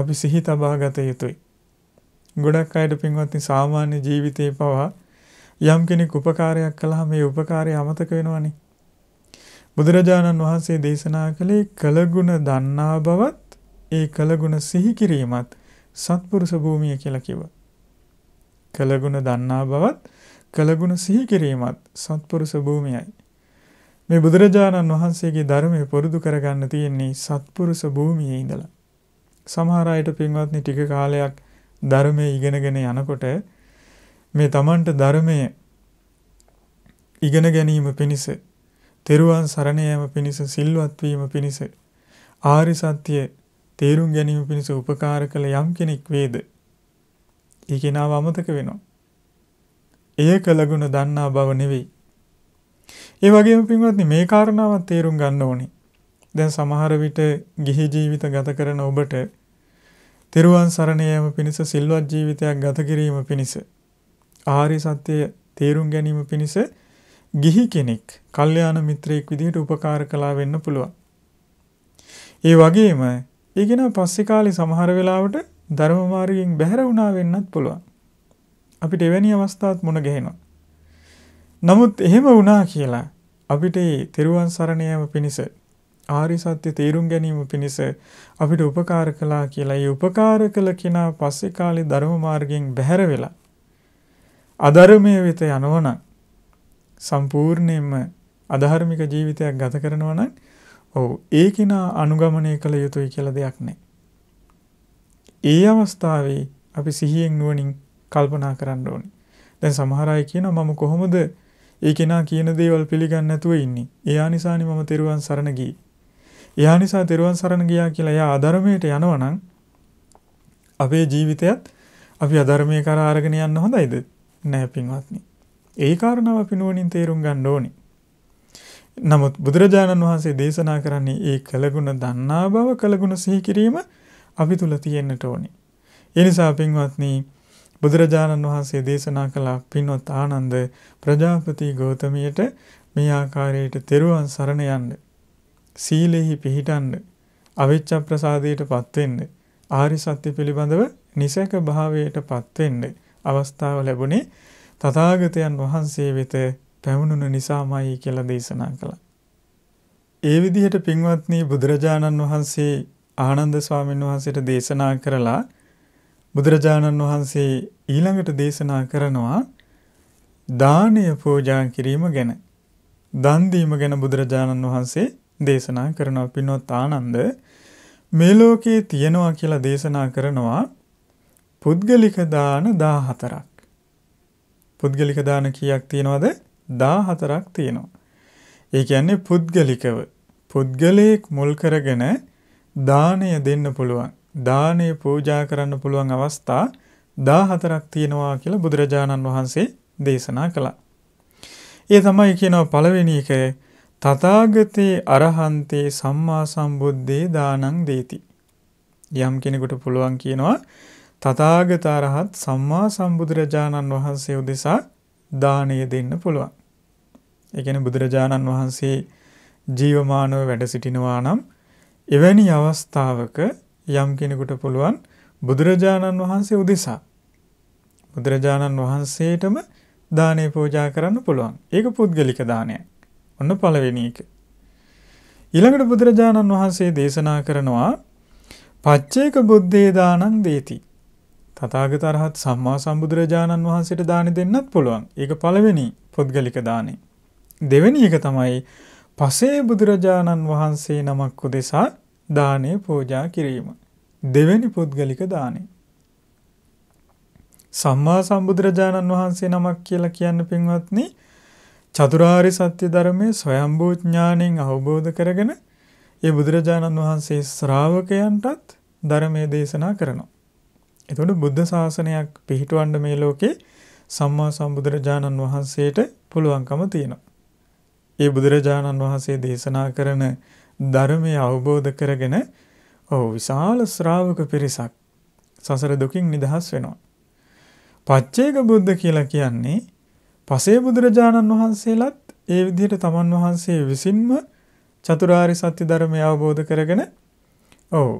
අපි සිහි තබා ගත යුතුයි. ගොඩක් අයට පින්වත්නි සාමාන්‍ය ජීවිතේ පවා යම් කෙනෙක් උපකාරයක් කළාම මේ උපකාරය අමතක වෙනවනේ. බුදුරජාණන් වහන්සේ දේශනා කළේ කළගුණ දන්නා බවත් ඒ කළගුණ සිහි කිරීමත් සත්පුරුෂ භූමිය කියලා කිව්වා. කළගුණ දන්නා බවත් කළගුණ සිහි කිරීමත් සත්පුරුෂ භූමියයි. මේ බුදුරජාණන් වහන්සේගේ ධර්මය පුරුදු කරගන්න තියෙන්නේ සත්පුරුෂ භූමියේ ඉඳලා. සමහර අයට පින්වත්නි ටික කාලයක් ධර්මයේ ඉගෙනගෙන යනකොට මේ Tamanට ධර්මයේ ඉගෙන ගැනීම පිණිස තෙරුවන් සරණ යාම පිණිස සිල්වත් වීම පිණිස ආරි සත්‍ය තේරුම් ගැනීම පිණිස උපකාර කළ යම් කෙනෙක් වේද ඒ කෙනාව අමතක වෙනවා. එය කළගුණ දන්නා බව නෙවෙයි. ඒ වගේම පින්වත්නි මේ කාරණාවත් තේරුම් ගන්න ඕනේ. දැන් සමහර විට ගිහි ජීවිත ගත කරන ඔබට තෙරුවන් සරණ යාම පිණිස සිල්වත් ජීවිතයක් ගත කිරීම පිණිස ආර්ය සත්‍ය තේරුම් ගැනීම පිණිස ගිහි කෙනෙක්, කල්යාණ මිත්‍රයෙක් විදිහට උපකාර කළා වෙන්න පුළුවන්. ඒ වගේම ඒකෙනා පස්සේ කාලේ සමහර වෙලාවට ධර්ම මාර්ගයෙන් බැහැර වුණා වෙන්නත් පුළුවන්. අපිට එවැනි අවස්ථාත් මුණ ගැහෙනවා. නමුත් එහෙම වුණා කියලා අපිට තෙරුවන් සරණ යාම පිණිස ආරි සත්‍ය තේරුම් ගැනීම පිණිස අපිට උපකාර කළා කියලා ඒ උපකාර කළ කෙනා පස්සේ කාලේ ධර්ම මාර්ගයෙන් බැහැර වෙලා අධර්මයේ වෙත යනවනම් සම්පූර්ණයෙන්ම අධාර්මික ජීවිතයක් ගත කරනවා නම් ඔව් ඒ කෙනා අනුගමනය කළ යුතුයි කියලා දෙයක් නැහැ. ඒ අවස්ථාවේ අපි සිහියෙන් නුවණින් කල්පනා කරන්න ඕනේ. දැන් සමහර අය කියනවා මම කොහොමද ඒ කෙනා කියන දේවල් පිළිගන්නේ නැතුව ඉන්නේ. එයා නිසානේ මම තෙරුවන් සරණ ගියේ. එයා නිසා තෙරුවන් සරණ ගියා කියලා එයා අධර්මයට යනවා නම් අපේ ජීවිතයත් අපි අධර්මයේ කරා අරගෙන යන්න හොඳයිද? නැහැ පින්වත්නි. ඒ කාරණාව අපි නුවණින් තේරුම් ගන්න ඕනේ. නමුත් බුදුරජාණන් වහන්සේ දේශනා කරන්නේ ඒ කලගුණ දන්නා බව කලගුණ සිහි කිරීම අපි තුල තියෙන්නට ඕනේ. ඒ නිසා පින්වත්නි බුදුරජාණන් වහන්සේ දේශනා කළ පින්වත් ආනන්ද ප්‍රජාපති ගෞතමයට මේ ආකාරයට තෙරුවන් සරණ යන්න සීලෙහි පිහිටන්න අවිච්ඡ ප්‍රසාදයට පත්වෙන්න ආරි සත්‍ය පිළිබඳව නිසක භාවයට පත්වෙන්න අවස්ථාව ලැබුණේ තථාගතයන් වහන්සේ වෙත පැමිණුණ නිසාමයි කියලා දේශනා කළා. ඒ විදිහට පින්වත්නි බුදුරජාණන් වහන්සේ ආනන්ද ස්වාමීන් වහන්සේට දේශනා කරලා බුදුරජාණන් වහන්සේ ඊළඟට දේශනා කරනවා දානය පූජා කිරීම ගැන දන් දීම ගැන බුදුරජාණන් වහන්සේ දේශනා කරනවා පිනොත් ආනන්ද මේ ලෝකයේ තියනවා කියලා දේශනා කරනවා පුද්ගලික දාන 14ක් පුද්ගලික දාන කීයක් තියෙනවද 14ක් තියෙනවා ඒ කියන්නේ පුද්ගලිකව පුද්ගලයෙක් මුල් කරගෙන දාණය දෙන්න පුළුවන්. දාණය පූජා කරන්න පුළුවන් අවස්ථා 14ක් තියෙනවා කියලා බුදුරජාණන් වහන්සේ දේශනා කළා. ඒ තමයි කියනවා පළවෙනි එක තථාගතේ අරහන්තේ සම්මා සම්බුද්දේ දානං දේති. යම් කෙනෙකුට පුළුවන් කියනවා තථාගත අරහත් සම්මා සම්බුදුරජාණන් වහන්සේ උදෙසා දාණය දෙන්න පුළුවන්. ඒ කියන්නේ බුදුරජාණන් වහන්සේ ජීවමානව වැඩ සිටිනවා නම් එවැනි අවස්ථාවක යම් කෙනෙකුට පුළුවන් බුදුරජාණන් වහන්සේ උදෙසා බුදුරජාණන් වහන්සේටම දානේ පූජා කරන්න පුළුවන්. ඒක පුද්ගලික දානයක්. ඔන්න පළවෙනි එක. ඊළඟට බුදුරජාණන් වහන්සේ දේශනා කරනවා පච්චේක බුද්ධේ දානං දේති. තථාගතරහත් සම්මා සම්බුදුරජාණන් වහන්සේට දානි දෙන්නත් පුළුවන්. ඒක පළවෙනි පුද්ගලික දානේ. දෙවෙනි එක තමයි පසේ බුදුරජාණන් වහන්සේ නමක් උදෙසා දානය පෝජා කිරීම. දෙවැනි පුද්ගලික දානේ. සම්මා සම්බුදුරජාණන් වහන්සේ නමක් කියලා කියන්න පින්වත්නි චතුරාරි සත්‍ය ධර්මයේ ස්වයම්බූ ඥාණයෙන් අවබෝධ කරගෙන ඒ බුදුරජාණන් වහන්සේ ශ්‍රාවකයන්ටත් ධර්මයේ දේශනා කරනවා. එතකොට බුද්ධ ශාසනයක් පිහිටවන්න මේ ලෝකේ සම්මා සම්බුදුරජාණන් වහන්සේට පුළුවන්කම තියෙනවා. ඒ බුදුරජාණන් වහන්සේ දේශනා කරන ධර්මය අවබෝධ කරගෙන ඔව් විශාල ශ්‍රාවක පිරිසක් සසර දුකින් නිදහස් වෙනවා. පච්චේක බුද්ධ කියලා කියන්නේ පසේ බුදුරජාණන් වහන්සේලාත් ඒ විදිහට තමන් වහන්සේ විසින්ම චතුරාරි සත්‍ය ධර්මය අවබෝධ කරගෙන ඔව්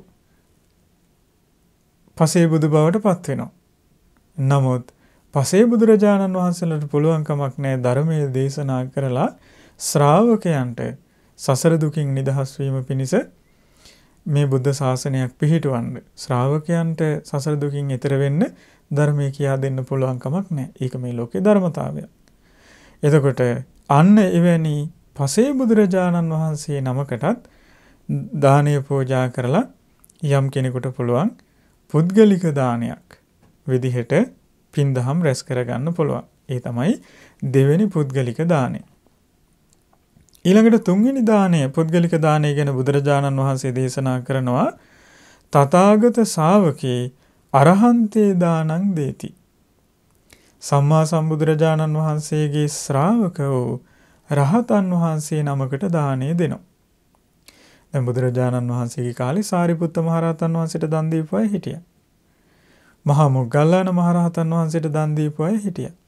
පසේ බුදු බවට පත් වෙනවා. නමුත් පසේ බුදුරජාණන් වහන්සේලාට පුළුවන් කමක් නැහැ ධර්මයේ දේශනා කරලා ශ්‍රාවකයන්ට සසර දුකින් නිදහස් වීම පිණිස මේ බුද්ධ ශාසනයක් පිහිටවන්න ශ්‍රාවකයන්ට සසර දුකින් එතර වෙන්න ධර්මයේ කියා දෙන්න පුළුවන් කමක් නැහැ. ඒක මේ ලෝකේ ධර්මතාවය. එතකොට අන්න එවැනි පසේ බුදුරජාණන් වහන්සේ නමකටත් දානය පූජා කරලා යම් කෙනෙකුට පුළුවන් පුද්ගලික දානයක් විදිහට පින්දහම් රැස් කරගන්න පුළුවන්. ඒ තමයි දෙවෙනි පුද්ගලික දානය. ඊළඟට තුන්වෙනි දාණය පුද්ගලික දාණය ගැන බුදුරජාණන් වහන්සේ දේශනා කරනවා තථාගත ශාවකේ අරහන්තේ දානං දේති සම්මා සම්බුදුරජාණන් වහන්සේගේ ශ්‍රාවක වූ රහතන් වහන්සේ නමකට දානය දෙනවා. දැන් බුදුරජාණන් වහන්සේගේ කාලේ සාරිපුත්ත මහරහතන් වහන්සේට දන් දීපුවයි හිටියා. මහා මොග්ගල්ලාන මහරහතන් වහන්සේට දන් දීපුවයි හිටියා.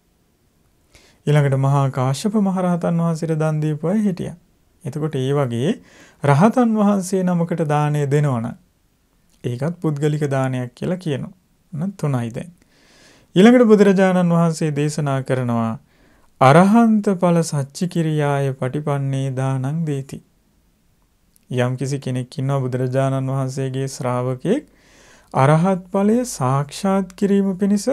ඊළඟට මහා කාශ්‍යප මහරහතන් වහන්සේට දන් දීපුවා හිටියා. එතකොට ඒ වගේ රහතන් වහන්සේ නමකට දාණය දෙනවනම් ඒකත් පුද්ගලික දානයක් කියලා කියනවා. නේද? තුනයි දැන්. ඊළඟට බුදුරජාණන් වහන්සේ දේශනා කරනවා අරහන්ත ඵල සච්චි කිරියාය පටිපන්නේ දානං දීති. යම් කිසි කෙනෙක් ඉන්නවා බුදුරජාණන් වහන්සේගේ ශ්‍රාවකයෙක් අරහත් ඵලය සාක්ෂාත් කිරීම පිණිස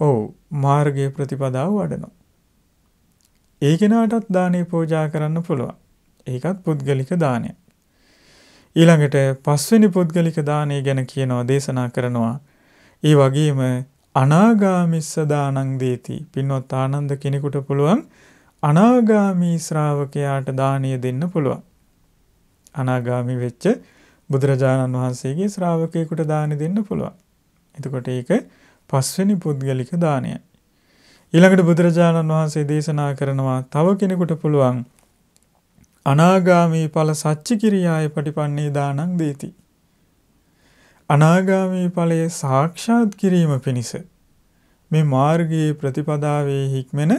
ඔව් මාර්ගයේ ප්‍රතිපදාව වඩනවා. ඒ කෙනාටත් දානේ පූජා කරන්න පුළුවන්. ඒකත් පුද්ගලික දානයක්. ඊළඟට පස්වෙනි පුද්ගලික දානය ගැන කියනවා දේශනා කරනවා. ඒ වගේම අනාගාමිස්ස දානං දීති. පින්වත් ආනන්ද කෙනෙකුට පුළුවන් අනාගාමී ශ්‍රාවකයාට දානය දෙන්න පුළුවන්. අනාගාමී වෙච්ච බුදුරජාණන් වහන්සේගේ ශ්‍රාවකයෙකුට දානය දෙන්න පුළුවන්. එතකොට ඒක පස්වෙනි පුද්ගලික දානයයි. ඊළඟට බුදුරජාණන් වහන්සේ දේශනා කරනවා තව කෙනෙකුට පුළුවන් අනාගාමී ඵල සච්චි කිරියාය පටිපන්නේ දානං දේති. අනාගාමී ඵලයේ සාක්ෂාත් කිරීම පිණිස මේ මාර්ගයේ ප්‍රතිපදාවේ හික්මෙන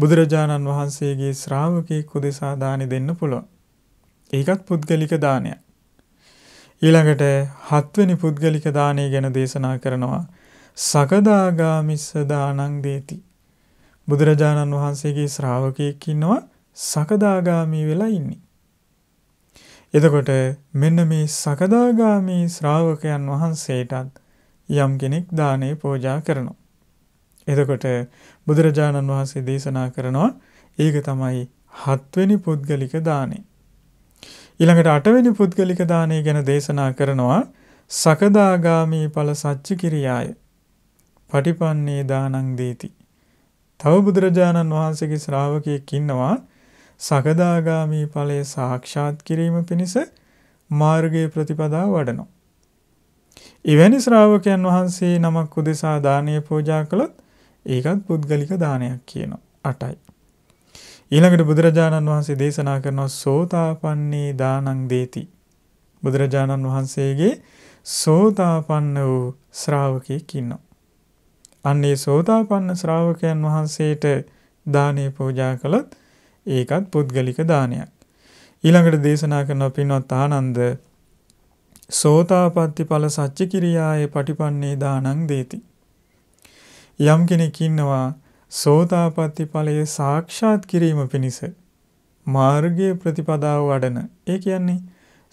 බුදුරජාණන් වහන්සේගේ ශ්‍රාවකෙකු දෙසා දානි දෙන්න පුළුවන්. ඒකත් පුද්ගලික දානයක්. ඊළඟට හත්වෙනි පුද්ගලික දානය ගැන දේශනා කරනවා සකදාගාමිස්ස දානං දේති. බුදුරජාණන් වහන්සේගේ ශ්‍රාවකයෙක් ඉන්නවා සකදාගාමී වෙලා ඉන්නේ. එතකොට මෙන්න මේ සකදාගාමී ශ්‍රාවකයන් වහන්සේටත් යම් කෙනෙක් දානේ පෝජා කරනවා. එතකොට බුදුරජාණන් වහන්සේ දේශනා කරනවා ඒක තමයි හත්වෙනි පුද්ගලික දානේ. ඊළඟට අටවෙනි පුද්ගලික දානේ ගැන දේශනා කරනවා සකදාගාමී ඵල සච්ච කිරියාය. පටිපන්නේ දානං දීති. තව බුදුරජාණන් වහන්සේගේ ශ්‍රාවකයෙක් ඉන්නවා සකදාගාමි ඵලය සාක්ෂාත් කිරීම පිණිස මාර්ගයේ ප්‍රතිපදාව වඩනවා. එවැනි ශ්‍රාවකයන් වහන්සේ නමක් උදෙසා දානීය පූජා කළොත් ඒකත් පුද්ගලික දානයක් කියනවා. 8යි. ඊළඟට බුදුරජාණන් වහන්සේ දේශනා කරනවා සෝතාපන්නී දානං දේති. බුදුරජාණන් වහන්සේගේ සෝතාපන්න වූ ශ්‍රාවකෙක් ඉන්නවා. අන්නේ සෝතාපන්න ශ්‍රාවකයන් වහන්සේට දානේ පූජා කළොත් ඒකත් පුද්ගලික දානයක්. ඊළඟට දේශනා කරන පින්වත් ආනන්ද සෝතාපට්ටි ඵල සච්ච කිරියායේ පටිපන්නේ දානං දේති. යම් කෙනෙක් ඉන්නවා සෝතාපට්ටි ඵලයේ සාක්ෂාත් කිරීම පිණිස මාර්ගයේ ප්‍රතිපදාව වඩන. ඒ කියන්නේ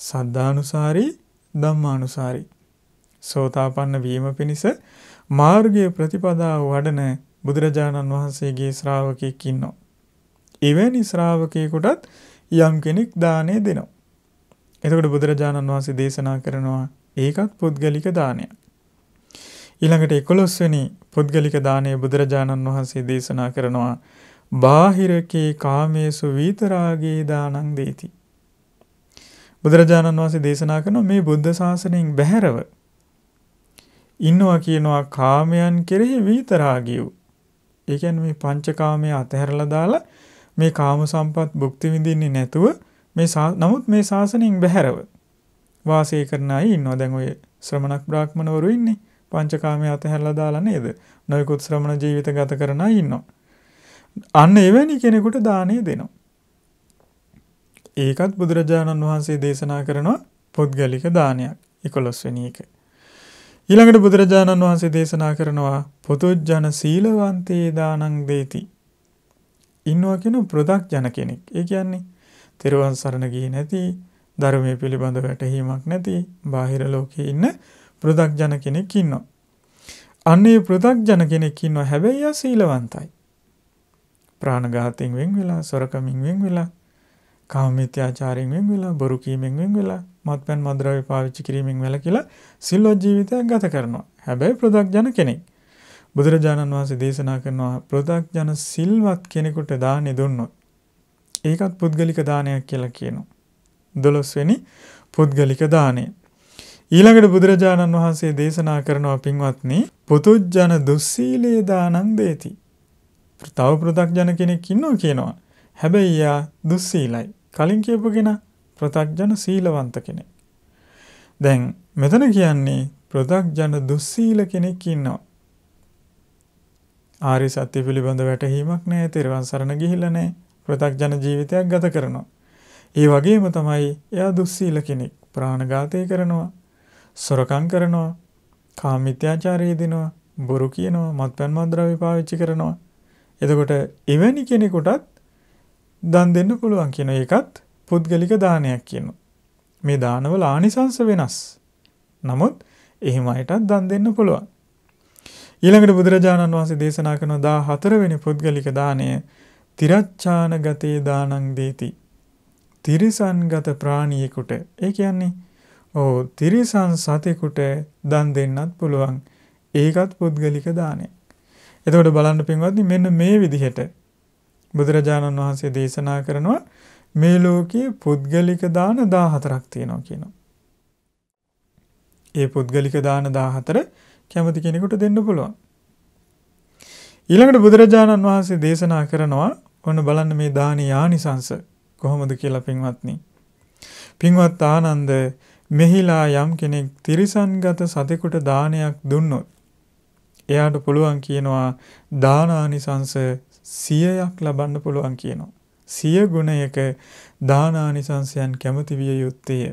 සද්ධානුසාරී ධම්මානුසාරී. සෝතාපන්න වීම පිණිස මාර්ගයේ ප්‍රතිපදාව වඩන බුදුරජාණන් වහන්සේගේ ශ්‍රාවකෙක් ඉන්නවා. එවැනි ශ්‍රාවකයෙකුටත් යම් කෙනෙක් දානය දෙනවා. එතකොට බුදුරජාණන් වහන්සේ දේශනා කරනවා ඒකත් පුද්ගලික දානයක්. ඊළඟට 11 වෙනි පුද්ගලික දානය බුදුරජාණන් වහන්සේ දේශනා කරනවා බාහිරකේ කාමේසු විතරාගේ දානං දේති. බුදුරජාණන් වහන්සේ දේශනා කරන මේ බුද්ධ ශාසනයෙන් බැහැරව ඉන්නවා කියනවා කාමයන් කෙරෙහි විතරාගියු. ඒ කියන්නේ මේ පංචකාමයේ අතහැරලා දාලා මේ කාම සම්පත් භුක්ති විඳින්නේ නැතුව මේ නමුත් මේ ශාසනයෙන් බැහැරව වාසය කරන අය ඉන්නවා. දැන් ඔය ශ්‍රමණක් බ්‍රාහ්මණවරු ඉන්නේ. පංචකාමයේ අතහැරලා දාලා නේද? නොයෙකුත් ශ්‍රමණ ජීවිත ගත කරන අය ඉන්නවා. අන්න එවැනි කෙනෙකුට දානේ දෙනවා. ඒකත් බුදුරජාණන් වහන්සේ දේශනා කරනවා පුද්ගලික දානයක් 11 වෙනි එක. ඊළඟට බුදුරජාණන් වහන්සේ දේශනා කරනවා පොතුජන සීලවන්තේ දානං දේති. ඉන්නවා කියන ප්‍රදක්ජන කෙනෙක්. ඒ කියන්නේ තෙරුවන් සරණ ගියේ නැති, ධර්මයේ පිළිබඳ වැටහීමක් නැති, බාහිර ලෝකේ ඉන්න ප්‍රදක්ජන කෙනෙක් ඉන්නවා. අන්නේ ප්‍රදක්ජන කෙනෙක් ඉන්නවා. හැබැයි ආ සීලවන්තයි. ප්‍රාණඝාතයෙන් වෙන් වෙලා, සොරකමින් වෙන් වෙලා, කාමමිත්‍යාචාරයෙන් වෙන් වෙලා බොරු කීමෙන් වෙන් වෙලා මත්පැන් මද්‍රව්‍ය පාවිච්චි කිරීමෙන් වැළකීලා සිල්වත් ජීවිතයක් ගත කරනවා. හැබැයි ප්‍රදග්ජන කෙනෙක්. බුදුරජාණන් වහන්සේ දේශනා කරනවා ප්‍රදග්ජන සිල්වත් කෙනෙකුට දානෙ දුන්නොත්. ඒකත් පුද්ගලික දානයක් කියලා කියනවා. 12 වෙනි පුද්ගලික දානය. ඊළඟට බුදුරජාණන් වහන්සේ දේශනා කරනවා පින්වත්නි පුතුජන දුස්සීලේ දානං දේති. තව පෘථග්ජන කෙනෙක් ඉන්නවා කියනවා. හැබැයි යා දුස්සීලයි. කලින් කියපු කෙනා ප්‍රතග්ජන සීලවන්ත කෙනෙක්. දැන් මෙතන කියන්නේ ප්‍රතග්ජන දුස්සීල කෙනෙක් ඉන්නවා. ආරි සත්‍ය පිළිබඳ වැටහීමක් නැහැ, තෙරවන් සරණ ගිහිල්ලා නැහැ, ප්‍රතග්ජන ජීවිතයක් ගත කරනවා. ඒ වගේම තමයි එයා දුස්සීල කෙනෙක්. ප්‍රාණඝාතය කරනවා, සොරකම් කරනවා, කාමිත්‍යාචාරය දෙනවා, බොරු කියනවා, මත්පැන් මත්ද්‍රව්‍ය පාවිච්චි කරනවා. එතකොට එවැනි කෙනෙකුටත් දන් දෙන්න පුළුවන් කියන එකත් පුද්ගලික දානයක් කියන. මේ දානවල ආනිසංස වෙනස්. නමුත් එහෙම අයටත් දන් දෙන්න පුළුවන්. ඊළඟට බුදුරජාණන් වහන්සේ දේශනා කරන 14 වෙනි පුද්ගලික දාණය තිරච්ඡාන ගතේ දානං දීති. තිරිසන්ගත ප්‍රාණියෙකුට ඒ කියන්නේ ඕ තිරිසන් සතෙකුට දන් දෙන්නත් පුළුවන්. ඒකත් පුද්ගලික දානයක්. එතකොට බලන්න පින්වත්නි මෙන්න මේ විදිහට බුදුරජාණන් වහන්සේ දේශනා කරනවා මේ ලෝකයේ පුද්ගලික දාන 14ක් තියෙනවා කියනවා. ඒ පුද්ගලික දාන 14 කැමති කෙනෙකුට දෙන්න පුළුවන්. ඊළඟට බුදුරජාණන් වහන්සේ දේශනා කරනවා ඔන්න බලන්න මේ දානී ආනිසංස කොහොමද කියලා පින්වත්නි. පින්වත් ආනන්ද මෙහිලා යම් කෙනෙක් තිරිසන්ගත සතෙකුට දානයක් දුන්නොත් එයාට පුළුවන් කියනවා දානානිසංස සියයක් ලබන්න පුළුවන් කියනවා. සිය ගුණයක දානානිසංසයන් කැමති විය යුත්තේය.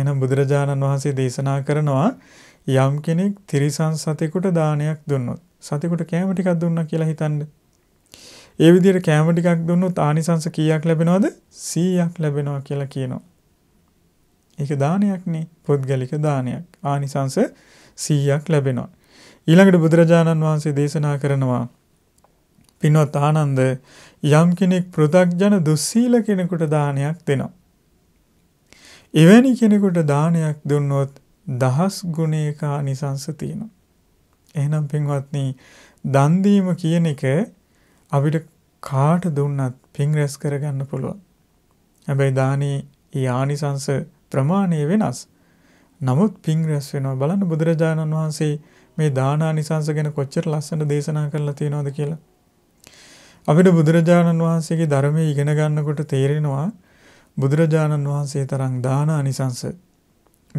එනම් බුදුරජාණන් වහන්සේ දේශනා කරනවා යම් කෙනෙක් තිරිසන් සතෙකුට දානයක් දුන්නොත් සතෙකුට කෑම ටිකක් දුන්නා කියලා හිතන්න. ඒ විදිහට කෑම ටිකක් දුන්නොත් ආනිසංස කීයක් ලැබෙනවද? 100ක් ලැබෙනවා කියලා කියනවා. ඒක දානයක් නේ. පුද්ගලික දානයක්. ආනිසංස 100ක් ලැබෙනවා. ඊළඟට බුදුරජාණන් වහන්සේ දේශනා කරනවා පින්වත් ආනන්ද යම් කෙනෙක් පෘථග්ජන දුස්සීල කෙනෙකුට දානයක් දෙනවා. එවැනි කෙනෙකුට දානයක් දුන්නොත් දහස් ගුණයක ආනිසංස තියෙනවා. එහෙනම් පින්වත්නි දන් දීම කියන එක අපිට කාට දුන්නත් පින් රැස් කරගන්න පුළුවන්. හැබැයි දානේ ඒ ආනිසංස ප්‍රමාණය වෙනස්. නමුත් පින් රැස් වෙනවා බලන්න බුදුරජාණන් වහන්සේ මේ දාන ආනිසංස ගැන කොච්චර ලස්සන දේශනා කරලා තියෙනවද කියලා. අපිට බුදුරජාණන් වහන්සේගේ ධර්මයේ ඉගෙන ගන්නකොට තේරෙනවා බුදුරජාණන් වහන්සේ තරම් දාන අනිසංස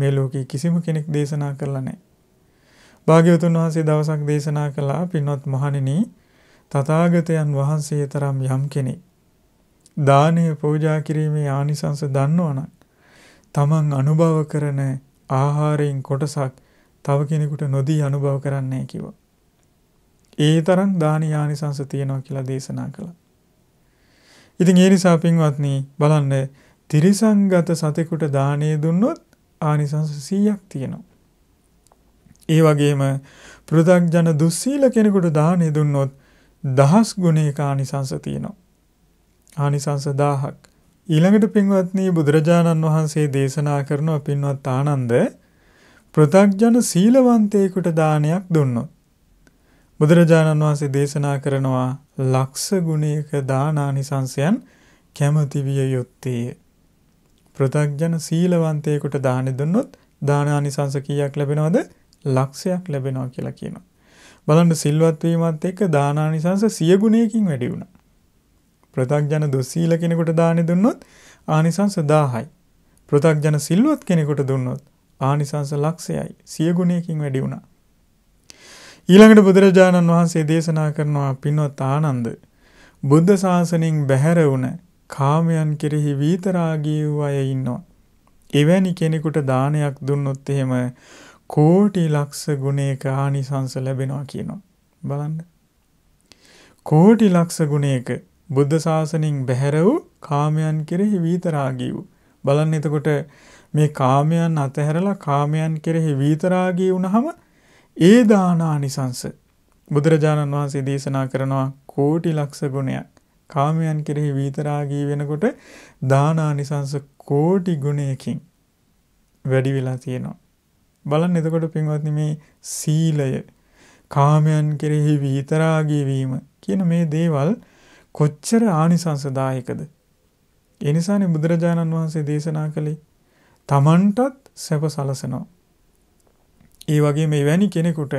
මේ ලෝකේ කිසිම කෙනෙක් දේශනා කරලා නැහැ. භාග්‍යවතුන් වහන්සේ දවසක් දේශනා කළා පින්වත් මහණෙනි තථාගතයන් වහන්සේ තරම් යම් කෙනෙක් දානය පූජා කිරීමේ ආනිසංස දන්නවනම් තමන් අනුභව කරන ආහාරයෙන් කොටසක් තව කෙනෙකුට නොදී අනුභව කරන්නේ කිව්වා. ඒ තරම් දාන ආනිසංස තියෙනවා කියලා දේශනා කළා. ඉතින් ඒ නිසා පින්වත්නි බලන්න තිරිසංගත සතෙකුට දානේ දුන්නොත් ආනිසංස 100ක් තියෙනවා. ඒ වගේම පෘථග්ජන දුස්සීල කෙනෙකුට දානේ දුන්නොත් දහස් ගුණයක ආනිසංස තියෙනවා. ආනිසංස 1000ක්. ඊළඟට පින්වත්නි බුදුරජාණන් වහන්සේ දේශනා කරන පින්වත් ආනන්ද පෘථග්ජන සීලවන්තයෙකුට දානයක් දුන්නොත් බුදුරජාණන් වහන්සේ දේශනා කරනවා ලක්ෂ ගුණයක දානානිසංසයන් කැමති විය යුත්තේ. ප්‍රතග්ජන සීලවන්තයෙකුට දාන දුන්නොත් දානානිසංස කීයක් ලැබෙනවද? ලක්ෂයක් ලැබෙනවා කියලා කියනවා. බලන්න සිල්වත් වීමත් එක්ක දානානිසංස 100 ගුණයකින් වැඩි වුණා. ප්‍රතග්ජන දුස්සීල කෙනෙකුට දාන දුන්නොත් ආනිසංස 1000යි. ප්‍රතග්ජන සිල්වත් කෙනෙකුට දුන්නොත් ආනිසංස ලක්ෂයයි 100 ගුණයකින් වැඩි වුණා. ඊළඟට බුදුරජාණන් වහන්සේ දේශනා කරනවා පින්වත් ආනන්ද බුද්ධ ශාසනයෙන් බැහැර වුණ කාමයන් කෙරෙහි විතරාගී වූ අය ඉන්නවා. එවැනි කෙනෙකුට දානයක් දුන්නොත් එහෙම කෝටි ලක්ෂ ගුණයක ආනිසංස ලැබෙනවා කියනවා. බලන්න. කෝටි ලක්ෂ ගුණයක බුද්ධ ශාසනයෙන් බැහැර වූ කාමයන් කෙරෙහි විතරාගී වූ බලන්න එතකොට මේ කාමයන් අතහැරලා කාමයන් කෙරෙහි විතරාගී වුණහම ඒ දානානිසංස බුදුරජාණන් වහන්සේ දේශනා කරනවා කෝටි ලක්ෂ ගුණයක්. කාමයන් කෙරෙහි විතරාගී වෙනකොට දානානිසංස කෝටි ගුණයකින් වැඩි වෙලා තියෙනවා. බලන්න එතකොට පින්වත්නි මේ සීලය කාමයන් කෙරෙහි විතරාගී වීම කියන මේ දේවල් කොච්චර ආනිසංසදායකද? ඒ නිසානේ බුදුරජාණන් වහන්සේ දේශනා කළේ තමන්ටත් සැප සලසනවා. ඒ වගේ මේ වැනි කෙනෙකුට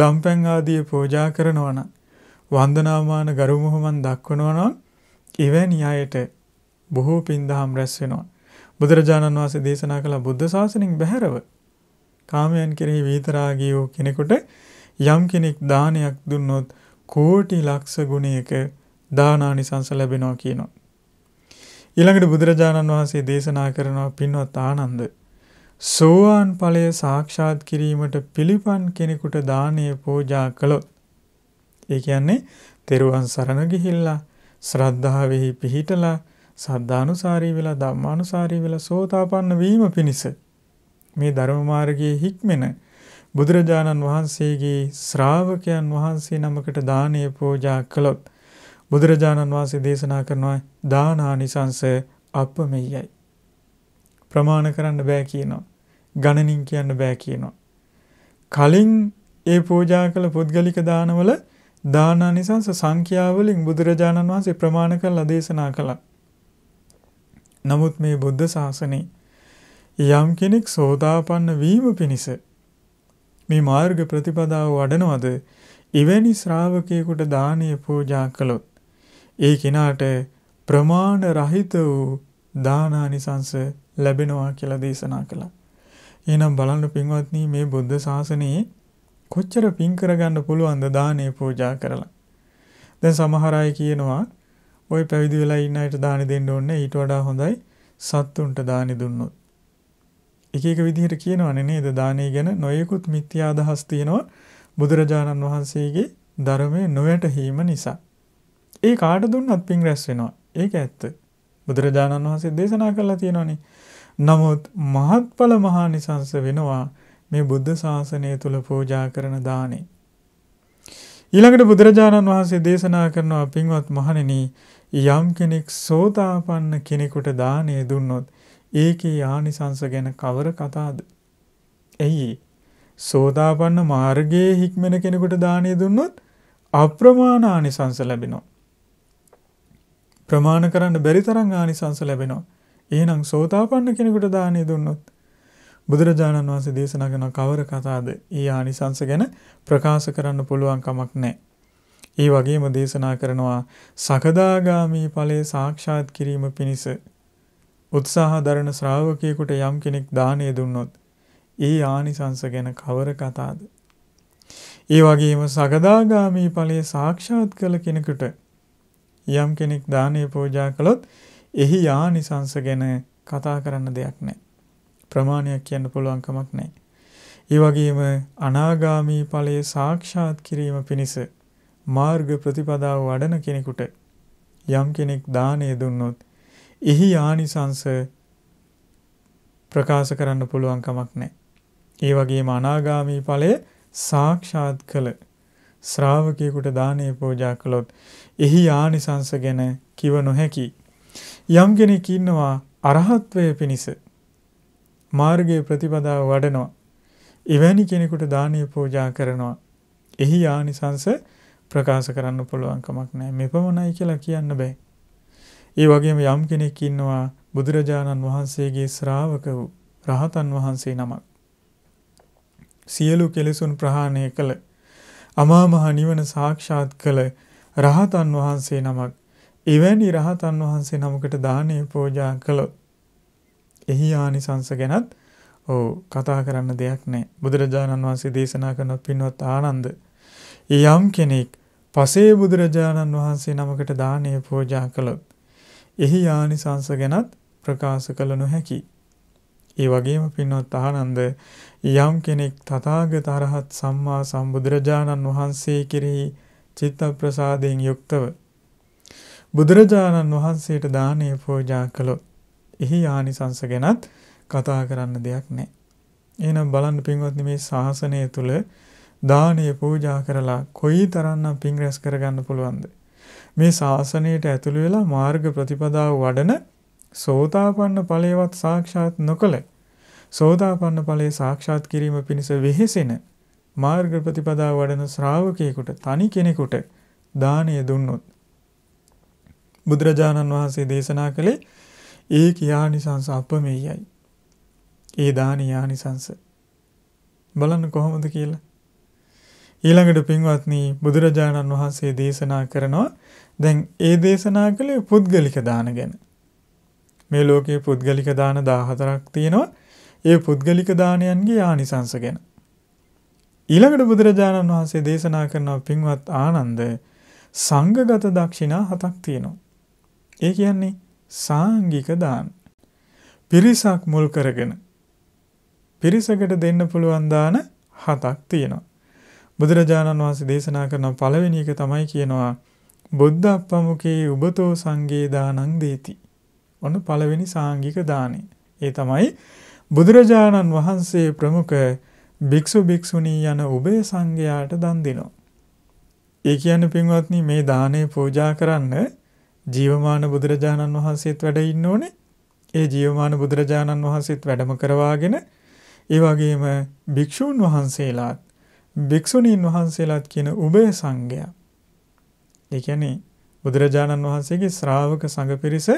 දම්පැන් ආදිය පෝජා කරනවා නම් වන්දනාමාන ගරු මොහොමන් දක්වනවා නම් එවැනි අයට බොහෝ පින් දහම් රැස් වෙනවා. බුදුරජාණන් වහන්සේ දේශනා කළ බුද්ධ ශාසනයෙන් බැහැරව කාමයන් කෙරෙහි විතරාගී වූ කෙනෙකුට යම් කෙනෙක් දානයක් දුන්නොත් කෝටි ලක්ෂ ගුණයක දානානිසංස ලැබෙනවා කියනවා. ඊළඟට බුදුරජාණන් වහන්සේ දේශනා කරනවා පින්වත් ආනන්ද සෝවාන් ඵලය සාක්ෂාත් කිරීමට පිළිපන් කෙනෙකුට දානය පූජා කළොත් ඒ කියන්නේ තෙරුවන් සරණ ගිහිල්ලා ශ්‍රද්ධාවෙහි පිහිටලා සද්ධානුසාරී වෙලා ධම්මානුසාරී වෙලා සෝතාපන්න වීම පිණිස මේ ධර්ම මාර්ගයේ හික්මෙන බුදුරජාණන් වහන්සේගේ ශ්‍රාවකයන් වහන්සේ නමකට දානය පූජා කළොත් බුදුරජාණන් වහන්සේ දේශනා කරනවා දානානිසංස අපමෙයයි ප්‍රමාණ කරන්න බෑ කියනවා. ගණනින් කියන්න බෑ කියනවා. කලින් ඒ පූජා කළ පුද්ගලික දානවල දානානිසංස සංඛ්‍යාවලින් බුදුරජාණන් වහන්සේ ප්‍රමාණ කරලා දේශනා කළා. නමුත් මේ බුද්ධ ශාසනේ යම් කෙනෙක් සෝතාපන්න වීම පිණිස මේ මාර්ග ප්‍රතිපදාව වඩනවද එවැනි ශ්‍රාවකයෙකුට දානය පූජා කළොත් ඒ කෙනාට ප්‍රමාණ රහිත වූ දානානිසංස ලැබෙනවා කියලා දේශනා කළා. එහෙනම් බලන්න පින්වත්නි මේ බුද්ධ ශාසනයේ කොච්චර පින් කරගන්න පුළුවන්ද දානේ පූජා කරලා. දැන් සමහර අය කියනවා ওই පැවිදි වෙලා ඉන්න අයට දානි දෙන්න ඕනේ ඊට වඩා හොඳයි සත්තුන්ට දානි දුන්නොත්. එක එක විදිහට කියනවනේ නේද දානේ ගැන නොයෙකුත් මිත්‍යා අදහස් තියෙනවා බුදුරජාණන් වහන්සේගේ ධර්මයේ නොයැටීම නිසා. ඒ කාට දුන්නත් පින් රැස් වෙනවා. ඒක ඇත්ත. බුදුරජාණන් වහන්සේ දේශනා කළා තියෙනවනේ නමුත් මහත්ඵල මහානිසංස වෙනවා මේ බුද්ධ ශාසනය තුල පූජා කරන දානේ. ඊළඟට බුදුරජාණන් වහන්සේ දේශනා කරනවා පින්වත් මහණෙනි යම් කෙනෙක් සෝතාපන්න කෙනෙකුට දානේ දුන්නොත් ඒකේ ආනිසංස ගැන කවර කතාද? එයි සෝදාපන්න මාර්ගයේ හික්මන කෙනෙකුට දානේ දුන්නොත් අප්‍රමාණ ආනිසංස ලැබෙනවා. ප්‍රමාණ කරන්න බැරි තරම් ආනිසංස ලැබෙනවා. එහෙනම් සෝතාපන්න කෙනෙකුට දානය දුන්නොත් බුදුරජාණන් වහන්සේ දේශනා කරන කවර කතාවද? ඊ ආනිසංස ගැන ප්‍රකාශ කරන්න පුළුවන් කමක් නැහැ. ඒ වගේම දේශනා කරනවා සකදාගාමී ඵලයේ සාක්ෂාත් කිරීම පිණිස උත්සාහ දරන ශ්‍රාවකයෙකුට යම් කෙනෙක් දානය දුන්නොත් ඒ ආනිසංස ගැන කවර කතාවද? ඒ වගේම සකදාගාමී ඵලයේ සාක්ෂාත් කළ කෙනෙකුට යම් කෙනෙක් දානය පූජා කළොත් එහි ආනිසංස ගැන කතා කරන්න දෙයක් නැහැ. ප්‍රමාණයක් කියන්න පුළුවන් කමක් නැහැ. ඒ වගේම අනාගාමී ඵලයේ සාක්ෂාත් කිරීම පිණිස මාර්ග ප්‍රතිපදාව වඩන කෙනෙකුට යම් කෙනෙක් දානය දුන්නොත් එහි ආනිසංස ප්‍රකාශ කරන්න පුළුවන් කමක් නැහැ. ඒ වගේම අනාගාමී ඵලය සාක්ෂාත් කළ ශ්‍රාවකයෙකුට දානය පූජා කළොත් එහි ආනිසංස ගැන කිව නොහැකි යම් කෙනෙක් ඉන්නවා අරහත්වය පිණිස මාර්ගයේ ප්‍රතිපදාව වඩනවා. එවැනි කෙනෙකුට දානීය පූජා කරනවා. එහි ආනිසංස ප්‍රකාශ කරන්න පුළුවන් කමක් නැහැ. මෙපමණයි කියලා කියන්න බෑ. ඒ වගේම යම් කෙනෙක් ඉන්නවා බුදුරජාණන් වහන්සේගේ ශ්‍රාවක වූ රහතන් වහන්සේ නමක්. සියලු කෙලෙසුන් ප්‍රහාණය කළ අමා මහ නිවන සාක්ෂාත් කළ රහතන් වහන්සේ නමක් එවැනි රහතන් වහන්සේ නමකට දානය පෝජා කළොත් එහි ආනිසංස ගැනත් ඔව් කතා කරන්න දෙයක් නැහැ. බුදුරජාණන් වහන්සේ දේශනා කරන පින්වත් ආනන්ද යම් කෙනෙක් පසේ බුදුරජාණන් වහන්සේ නමකට දානය පෝජා කළොත් එහි ආනිසංස ගැනත් ප්‍රකාශ කළ නොහැකි. ඒ වගේම පින්වත් ආනන්ද යම් කෙනෙක් තථාගත අරහත් සම්මා සම්බුදුරජාණන් වහන්සේ කෙරෙහි චිත්ත ප්‍රසාදයෙන් යුක්තව බුදුරජාණන් වහන්සේට දානය පෝජා කළොත් එහි ආනිසංස ගැනත් කතා කරන්න දෙයක් නැහැ. එහෙනම් බලන්න පින්වත්නි මේ ශාසනය තුල දානය පූජා කරලා කොයි තරම්නම් පින් රැස් කරගන්න පුළුවන්ද? මේ ශාසනයට ඇතුළු වෙලා මාර්ග ප්‍රතිපදාව වඩන සෝතාපන්න ඵලයවත් සාක්ෂාත් නොකළ සෝතාපන්න ඵලයේ සාක්ෂාත් කිරීම පිණිස වෙහෙසෙන මාර්ග ප්‍රතිපදාව වඩන ශ්‍රාවකයෙකුට තනි කෙනෙකුට දානය දුන්නොත් බුදුරජාණන් වහන්සේ දේශනා කළේ ඒ කියානිසංස අපමෙයයි. ඒ දාන යානිසංස. බලන්න කොහොමද කියලා. ඊළඟට පින්වත්නි බුදුරජාණන් වහන්සේ දේශනා කරනවා දැන් ඒ දේශනා කළේ පුද්ගලික දාන ගැන. මේ ලෝකයේ පුද්ගලික දාන 14ක් තියෙනවා. ඒ පුද්ගලික දානයන්ගේ ආනිසංස ගැන. ඊළඟට බුදුරජාණන් වහන්සේ දේශනා කරනවා පින්වත් ආනන්ද සංඝගත දක්ෂිනා හතක් තියෙනවා. ඒ කියන්නේ සාංගික දාන. පිරිසක් මුල් කරගෙන පිරිසකට දෙන්න පුළුවන් දාන හතක් තියෙනවා. බුදුරජාණන් වහන්සේ දේශනා කරන පළවෙනි එක තමයි කියනවා බුද්ධ අප්පමුකේ උබතෝ සංගේ දානං දේති. ඔන්න පළවෙනි සාංගික දානේ. ඒ තමයි බුදුරජාණන් වහන්සේ ප්‍රමුඛ භික්ෂු භික්ෂුණී යන උබේ සංඝයාට දන් දෙනවා. ඒ කියන්නේ පින්වත්නි මේ දානේ පූජා කරන්න ජීවමාන බුදුරජාණන් වහන්සේත් වැඩ ඉන්න ඕනේ. ඒ ජීවමාන බුදුරජාණන් වහන්සේත් වැඩම කරවාගෙන ඒ වගේම භික්ෂූන් වහන්සේලාත් භික්ෂුණීන් වහන්සේලාත් කියන උභය සංඝයා. ඒ කියන්නේ බුදුරජාණන් වහන්සේගේ ශ්‍රාවක සංඝ පිරිස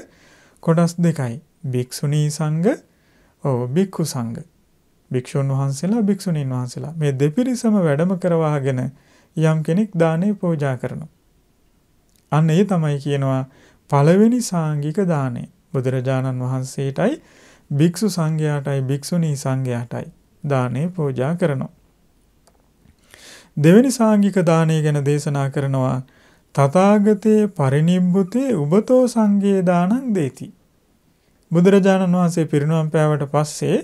කොටස් දෙකයි. භික්ෂුණී සංඝ, ඔව් භික්ඛු සංඝ. භික්ෂුන් වහන්සේලා භික්ෂුණීන් වහන්සේලා මේ දෙපිරිසම වැඩම කරවාගෙන යම් කෙනෙක් දානේ පූජා කරනවා. අන්න ඒ තමයි කියනවා පළවෙනි සාංගික දාණය. බුදුරජාණන් වහන්සේටයි භික්ෂු සංඝයාටයි භික්ෂුණී සංඝයාටයි දානේ පූජා කරනවා. දෙවෙනි සාංගික දාණය ගැන දේශනා කරනවා තථාගතේ පරිනිබ්බුතේ උබතෝ සංඝේ දානං දේති. බුදුරජාණන් වහන්සේ පිරිනුවම් පෑවට පස්සේ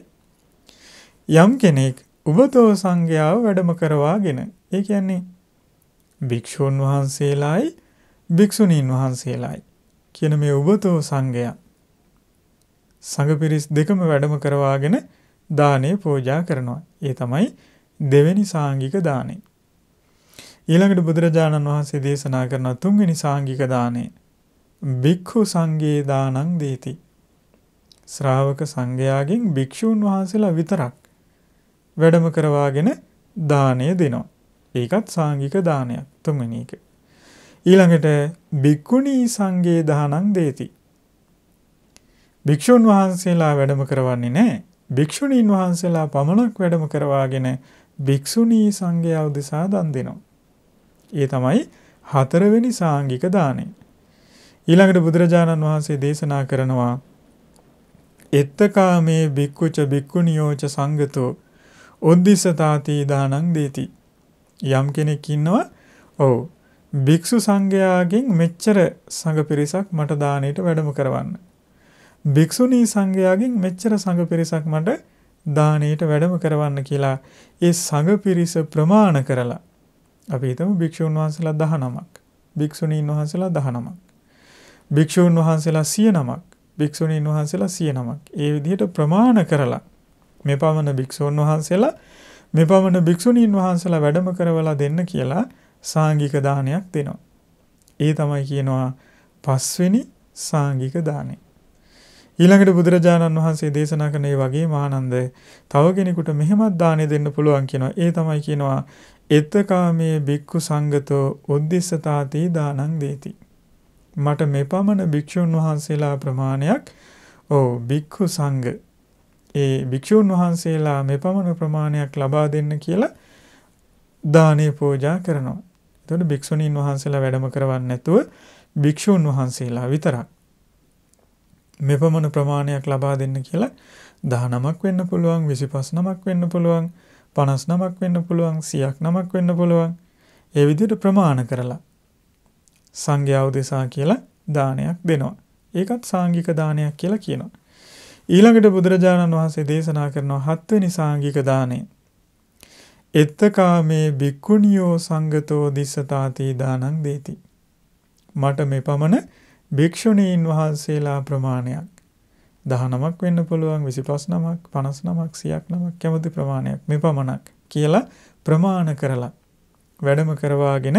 යම් කෙනෙක් උබතෝ සංඝයාව වැඩම කරවාගෙන ඒ කියන්නේ භික්ෂුන් වහන්සේලායි භික්‍ෂුණීන් වහන්සේලායි කියන මේ උබතෝ සංඝයා සංඝ පිරිස් දෙකම වැඩම කරවාගෙන දානේ පෝජා කරනවා. ඒ තමයි දෙවෙනි සාංගික දානේ. ඊළඟට බුදුරජාණන් වහන්සේ දේශනා කරන තුන්වෙනි සාංගික දානේ භික්ඛු සංඝේ දානං දීති. ශ්‍රාවක සංඝයාගෙන් භික්ෂූන් වහන්සේලා විතරක් වැඩම කරවාගෙන දානය දෙනවා. ඒකත් සාංගික දානයක් තුන්වෙනි එක. ඊළඟට භික්ඛුණී සංඝේ දහනං දේති. භික්ෂුන් වහන්සේලා වැඩම කරවන්නේ නැහැ. භික්ෂුණීන් වහන්සේලා පමණක් වැඩම කරවාගෙන භික්ෂුණී සංඝයා උදෙසා දන් දෙනවා. ඒ තමයි හතරවෙනි සාංගික දාණය. ඊළඟට බුදුරජාණන් වහන්සේ දේශනා කරනවා එත්තකා මේ භික්කුච භික්කුණියෝච සංගතෝ උද්දිසතාති දානං දේති. යම් කෙනෙක් ඉන්නවා ඔව් භික්ෂු සංඝයාගෙන් මෙච්චර සංඝ පිරිසක් මට දානෙට වැඩම කරවන්න. භික්ෂුණී සංඝයාගෙන් මෙච්චර සංඝ පිරිසක් මට දානෙට වැඩම කරවන්න කියලා ඒ සංඝ පිරිස ප්‍රමාණ කරලා අපි හිතමු භික්ෂුන් වහන්සේලා 19ක් භික්ෂුණීන් වහන්සේලා 19ක් භික්ෂුන් වහන්සේලා 100නමක් භික්ෂුණීන් වහන්සේලා 100නමක් ඒ විදිහට ප්‍රමාණ කරලා මේ පමණ භික්ෂුන් වහන්සේලා මේ පමණ භික්ෂුණීන් වහන්සේලා වැඩම කරවලා දෙන්න කියලා සාංගික දානයක් දෙනවා. ඒ තමයි කියනවා පස්වෙනි සාංගික දානය. ඊළඟට බුදුරජාණන් වහන්සේ දේශනා කරන ඒ වගේ මහානන්ද තව කෙනෙකුට මෙහෙමත් දානය දෙන්න පුළුවන් කියනවා. ඒ තමයි කියනවා එත්තකාමයේ බික්කු සංගතෝ උද්දිස්සතාති දානං දේති. මට මෙපමණ භික්ෂුන් වහන්සේලා ප්‍රමාණයක් ඕ බික්කු සංඝ ඒ භික්ෂූන් වහන්සේලා මෙපමණ ප්‍රමාණයක් ලබා දෙන්න කියලා දානේ පූජා කරනවා. එතකොට භික්ෂුණීන් වහන්සේලා වැඩම කරවන්නේ නැතුව භික්ෂූන් වහන්සේලා විතරක්. මෙපමණ ප්‍රමාණයක් ලබා දෙන්න කියලා 19ක් වෙන්න පුළුවන් 25 නමක් වෙන්න පුළුවන් 50 නමක් වෙන්න පුළුවන් 100ක් නමක් වෙන්න පුළුවන් ඒ විදිහට ප්‍රමාණ කරලා සංඝයා උදෙසා කියලා දානයක් දෙනවා. ඒකත් සාංගික දානයක් කියලා කියනවා. ඊළඟට බුදුරජාණන් වහන්සේ දේශනා කරන හත්වෙනි සාංගික දානය එත්තකාමේ භික්ඛුනියෝ සංගතෝ දිස්සතාති දානං දේති. මට මේ පමණ භික්ෂුණීන් වහන්සේලා ප්‍රමාණයක් 19ක් වෙන්න පුළුවන් 25 නමක් 50 නමක් 100ක් නමක් කැමති ප්‍රමාණයක් මේ පමණක් කියලා ප්‍රමාණ කරලා වැඩම කරවාගෙන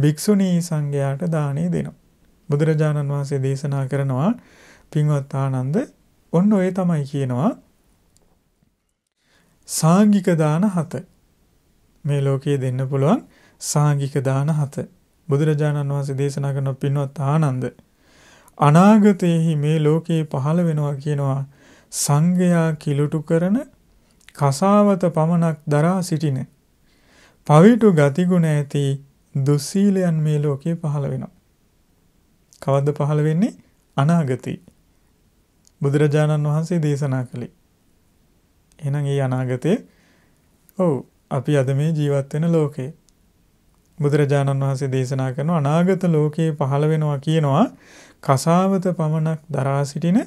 භික්ෂුණී සංඝයාට දානේ දෙනවා. බුදුරජාණන් වහන්සේ දේශනා කරනවා පින්වත් ආනන්ද ඔන්න ඔය තමයි කියනවා සාංගික දාන 7 මේ ලෝකයේ දෙන්න පුළුවන් සාංගික දාන හත. බුදුරජාණන් වහන්සේ දේශනා කරන පින්වත් ආනන්ද අනාගතයේහි මේ ලෝකයේ පහළ වෙනවා කියනවා සංඝයා කිලුටු කරන කසාවත පමණක් දරා සිටින පවිටු ගතිගුණ ඇති දුස්සීලයන් මේ ලෝකයේ පහළ වෙනවා. කවද්ද පහළ වෙන්නේ? අනාගතේ. බුදුරජාණන් වහන්සේ දේශනා කළේ. එහෙනම් ඒ අනාගතේ ඔව් අපි අද මේ ජීවත් වෙන ලෝකේ බුදුරජාණන් වහන්සේ දේශනා කරන අනාගත ලෝකයේ පහළ වෙනවා කියනවා කසාවත පමණක් දරා සිටින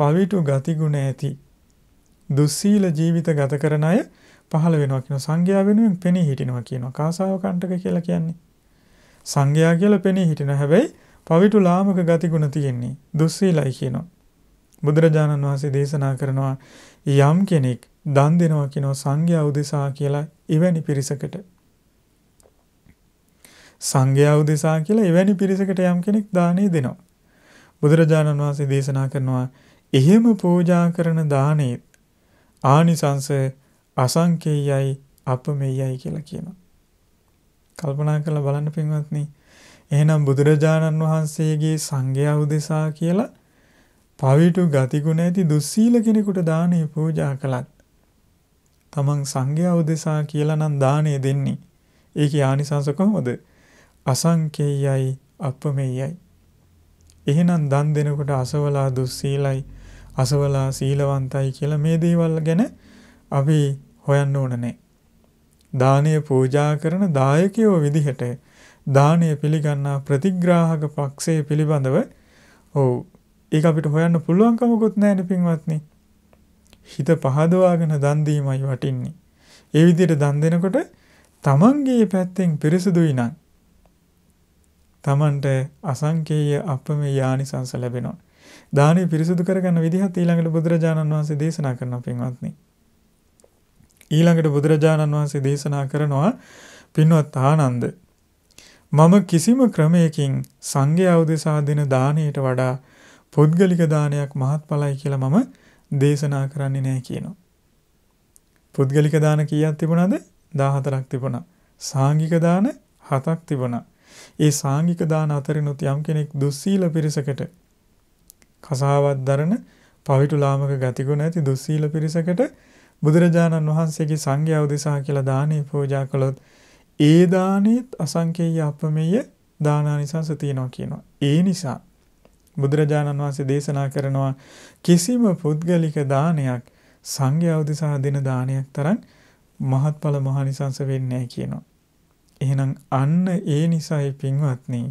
පවිතු ගතිගුණ ඇති දුස්සීල ජීවිත ගත කරන අය පහළ වෙනවා කියන සංඝයා වෙනුවෙන් පෙනී හිටිනවා කියනවා කාසාව කණ්ඩක කියලා කියන්නේ සංඝයා කියලා පෙනී හිටින හැබැයි පවිතු ලාමක ගතිගුණ තියෙන්නේ දුස්සීලයි කියනවා බුදුරජාණන් වහන්සේ දේශනා කරනවා යම් කෙනෙක් දන් දෙනවා කියනවා සංඝයා උදෙසා කියලා එවැනි පිරිසකට සංඝයා උදෙසා කියලා එවැනි පිරිසකට යම් කෙනෙක් දානේ දෙනවා. බුදුරජාණන් වහන්සේ දේශනා කරනවා එහෙම පූජා කරන දානේ ආනිසංස අසංකේයයි අපමෙයයි කියලා කියනවා. කල්පනා කරලා බලන්න පින්වත්නි. එහෙනම් බුදුරජාණන් වහන්සේගේ සංඝයා උදෙසා කියලා පවිතු ගතිගුණ ඇති දුස්සීල කෙනෙකුට දානේ පූජා කළත් තමන් සංඝයා උදෙසා කියලා නම් දාණය දෙන්නේ. ඒකේ ආනිසංස කොහොමද? අසංකේයයි අපමෙයයි. එහෙනම් දන් දෙනකොට අසවලා දුස්සීලයි අසවලා සීලවන්තයි කියලා මේ දේවල් ගැන අපි හොයන්න ඕන නැහැ. දානය පූජා කරන දායකයෝ විදිහට දානය පිළිගන්නා ප්‍රතිග්‍රාහක පක්ෂය පිළිබඳව ඔව් ඒක අපිට හොයන්න පුළුවන්කමකුත් නැහැ නේ පින්වත්නි. හිත පහදවාගෙන දන් දීමයි වටින්නේ. ඒ විදිහට දන් දෙනකොට තමන්ගේ පැත්තෙන් පිරිසුදුයි නම් තමන්ට අසංකේය අපමේ යානිසංස ලැබෙනවා. දානෙ පිරිසුදු කරගන්න විදිහත් ඊළඟට බුදුරජාණන් වහන්සේ දේශනා කරන පින්වත්නි. ඊළඟට බුදුරජාණන් වහන්සේ දේශනා කරනවා පින්වත් ආනන්ද මම කිසිම ක්‍රමයකින් සංඝයා උදෙසා දෙන දාණයට වඩා පුද්ගලික දානයක් මහත්ඵලයි කියලා මම දේශනා කරන්නේ නැහැ කියනවා. පුද්ගලික දාන කීයක් තිබුණාද? 14ක් තිබුණා. සාංගික දාන 7ක් තිබුණා. ඒ සාංගික දාන අතරිනුත් යම් කෙනෙක් දුස්සීල පිරිසකට කසාවත් දරන පවිතුලාමක ගතිගුණ ඇති දුස්සීල පිරිසකට බුදුරජාණන් වහන්සේගේ සංඝයා උදෙසා කියලා දානේ පූජා කළොත් ඒ දානෙත් අසංකේය අපමෙය දානානිසංස තියෙනවා කියනවා. ඒ නිසා බුදුරජාණන් වහන්සේ දේශනා කරනවා කිසිම පුද්ගලික දානයක් සංඝයා උදෙසා දෙන දානයක් තරම් මහත්ඵල මහානිසංස වෙන්නේ නැහැ කියනවා. එහෙනම් අන්න ඒ නිසායි පින්වත්නි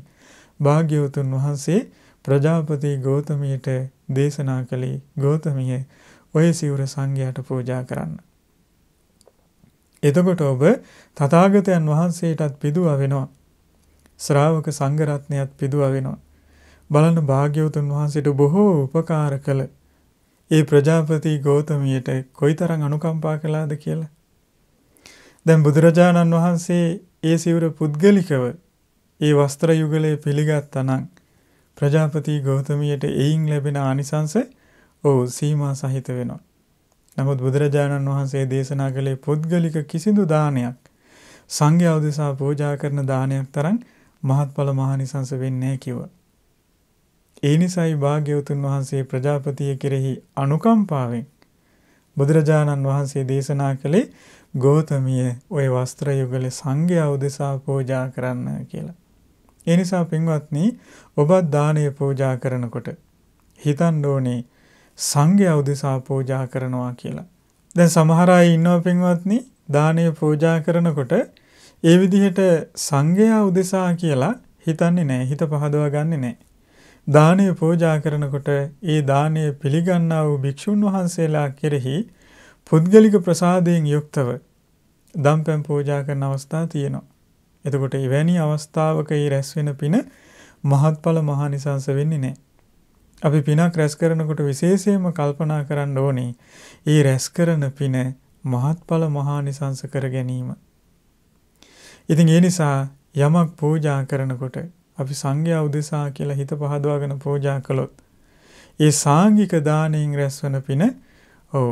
භාග්‍යවතුන් වහන්සේ ප්‍රජාපති ගෞතමීට දේශනා කළේ ගෞතමිය ඔය සිවුර සංඝයාට පූජා කරන්න. එතකොට ඔබ තථාගතයන් වහන්සේටත් පිදුවා වෙනවා. ශ්‍රාවක සංඝ රත්නයත් පිදුවා වෙනවා. බලන භාග්‍යවතුන් වහන්සේට බොහෝ උපකාර කළ ඒ ප්‍රජාපති ගෞතමියට කොයිතරම් අනුකම්පා කළාද කියලා. දැන් බුදුරජාණන් වහන්සේ ඒ සිවුර පුද්ගලිකව ඒ වස්ත්‍ර යුගලයේ පිළිගත්තා නම් ප්‍රජාපති ගෞතමියට එයින් ලැබෙන ආනිසංස ඔව් සීමා සහිත වෙනවා. නමුත් බුදුරජාණන් වහන්සේ දේශනා කළේ පුද්ගලික කිසිදු දානයක් සංඝයා උදෙසා පූජා කරන දානයක් තරම් මහත්ඵල මහානිසංස වෙන්නේ නැහැ කිව්වා. ඒ නිසයි භාග්‍යවතුන් වහන්සේ ප්‍රජාපතිය කෙරෙහි අනුකම්පාවෙන් බුදුරජාණන් වහන්සේ දේශනා කළේ ගෝතමිය ওই වස්ත්‍ර යුගල සංඝයා උදෙසා පූජා කරන්න කියලා. ඒ නිසා පින්වත්නි ඔබත් දානය පූජා කරනකොට හිතන්න ඕනේ සංඝයා උදෙසා පූජා කරනවා කියලා. දැන් සමහර අය ඉන්නවා පින්වත්නි දානය පූජා කරනකොට ඒ විදිහට සංඝයා උදෙසා කියලා හිතන්නේ නැහැ හිත පහදවා ගන්නෙ නැහැ. දානය පූජා කරනකොට ඒ දානය පිළිගන්නා වූ භික්ෂුන් වහන්සේලා කෙරෙහි පුද්ගලික ප්‍රසාදයෙන් යුක්තව දම්පැම් පූජා කරන අවස්ථා තියෙනවා. එතකොට එවැනි අවස්ථාවක ඒ රැස් වෙන පින මහත්ඵල මහානිසංස වෙන්නේ නැහැ. අපි පිනක් රැස් කරනකොට විශේෂයෙන්ම කල්පනා කරන්න ඕනේ ඒ රැස් කරන පින මහත්ඵල මහානිසංස කර ගැනීම. ඉතින් ඒ නිසා යමක් පූජා කරනකොට අපි සංඝයා උදෙසා කියලා හිත පහදවාගෙන පූජා කළොත් ඒ සාංගික දාණයෙන් රැස්වන පින ඔව්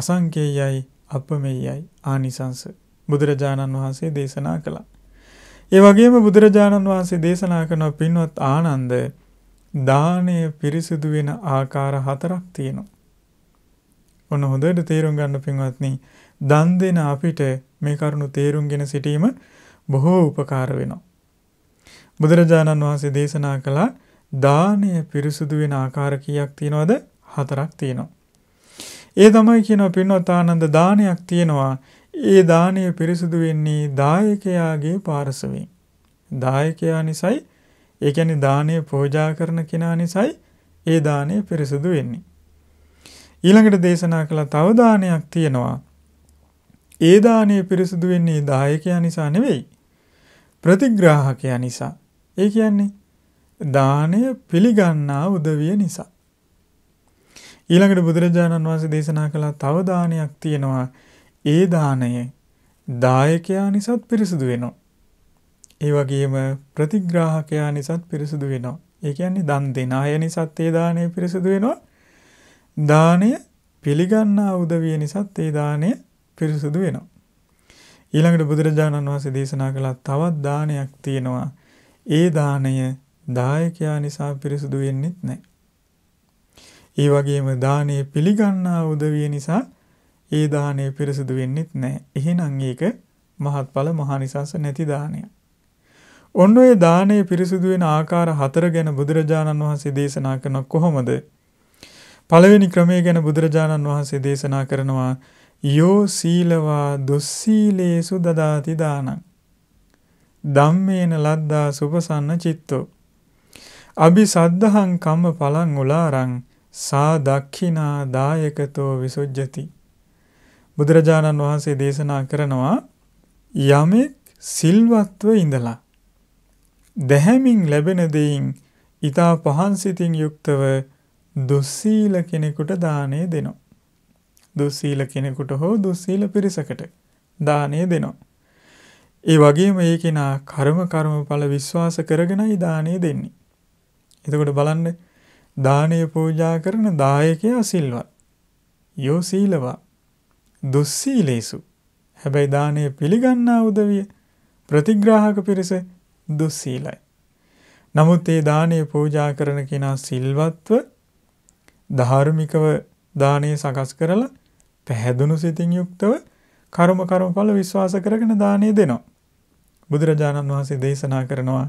අසංකේයයි අපමෙයයි ආනිසංස බුදුරජාණන් වහන්සේ දේශනා කළා. ඒ වගේම බුදුරජාණන් වහන්සේ දේශනා කරන පින්වත් ආනන්ද දාණය පිරිසිදු වෙන ආකාර හතරක් තියෙනවා. ඔන්න හොඳට තේරුම් ගන්න පින්වත්නි දන් දෙන අපිට මේ කරුණු තේරුම්ගෙන සිටීම බොහෝ උපකාර වෙනවා. බුදුරජාණන් වහන්සේ දේශනා කළා දානය පිරිසුදු වෙන ආකාර කීයක් තියෙනවද? හතරක් තියෙනවා. ඒ තමයි කියනවා පින්වත් ආනන්ද දානයක් තියෙනවා. ඒ දානය පිරිසුදු වෙන්නේ දායකයාගේ පාර්ශවයෙන්. දායකයා නිසායි ඒ කියන්නේ දානය පෝජා කරන කෙනා නිසායි ඒ දානය පිරිසුදු වෙන්නේ. ඊළඟට දේශනා කළ තව දානයක් තියෙනවා. ඒ දානය පිරිසුදු වෙන්නේ දායකයා නිසා නෙවෙයි. ප්‍රතිග්‍රාහකයා නිසා. ඒ කියන්නේ දානය පිළිගන්නා උදවිය නිසා. ඊළඟට බුදුරජාණන් වහන්සේ දේශනා කළ තව දානයක් තියෙනවා. ඒ දාණය දායකයා නිසාත් පිරිසුදු වෙනවා. ඒ වගේම ප්‍රතිග්‍රාහකයා නිසාත් පිරිසුදු වෙනවා. ඒ කියන්නේ දන් දෙන අය නිසාත් ඒ දාණය පිරිසුදු වෙනවා. දාණය පිළිගන්නා උදවිය නිසාත් ඒ දාණය පිරිසුදු වෙනවා. ඊළඟට බුදුරජාණන් වහන්සේ දේශනා කළ තවත් දානයක් තියෙනවා. ඒ දාණය දායකයා නිසා පිරිසුදු වෙන්නේත් නැහැ. ඒ වගේම දාණය පිළිගන්නා උදවිය නිසා ඒ දාණය පිරිසුදු වෙන්නේත් නැහැ. එහෙනම් ඒක මහත්ඵල මහානිසංස නැති දාණයක්. ඔන්න ඔය දානයේ පිරිසුදු වෙන ආකාර හතර ගැන බුදුරජාණන් වහන්සේ දේශනා කරන කොහොමද? පළවෙනි ක්‍රමය ගැන බුදුරජාණන් වහන්සේ දේශනා කරනවා යෝ සීලවා දුස්සීලේසු දදාති දානං. ධම්මේන ලද්දා සුපසන්න චිත්තෝ අභි සද්ධහං කම්ම පලං උලාරං සා දක්ඛිනා දායකතෝ විසුජ්ජති බුදුරජාණන් වහන්සේ දේශනා කරනවා යමෙක් සිල්වත්ව ඉඳලා දැහැමින් ලැබෙන දෙයින් ඊතා පහන් සිතින් යුක්තව දුස්සීල කෙනෙකුට දානය දෙනවා දුස්සීල කෙනෙකුට හෝ දුස්සීල පිරිසකට දානය දෙනවා ඒ වගේම ඒ කෙනා කර්ම කර්මඵල විශ්වාස කරගෙනයි දානේ දෙන්නේ. එතකොට බලන්න දානය පූජා කරන දායකයා සිල්වත්. යෝ සීලවා දුස්සීලේසු. හැබැයි දානය පිළිගන්නා උදවිය ප්‍රතිග්‍රාහක පිරිස දුස්සීලයි. නමුත් ඒ දානය පූජා කරන කෙනා සිල්වත්ව ධාර්මිකව දානය සකස් කරලා පැහැදුණු සිතින් යුක්තව කර්ම කර්මඵල විශ්වාස කරගෙන දානය දෙනවා. බුදුරජාණන් වහන්සේ දේශනා කරනවා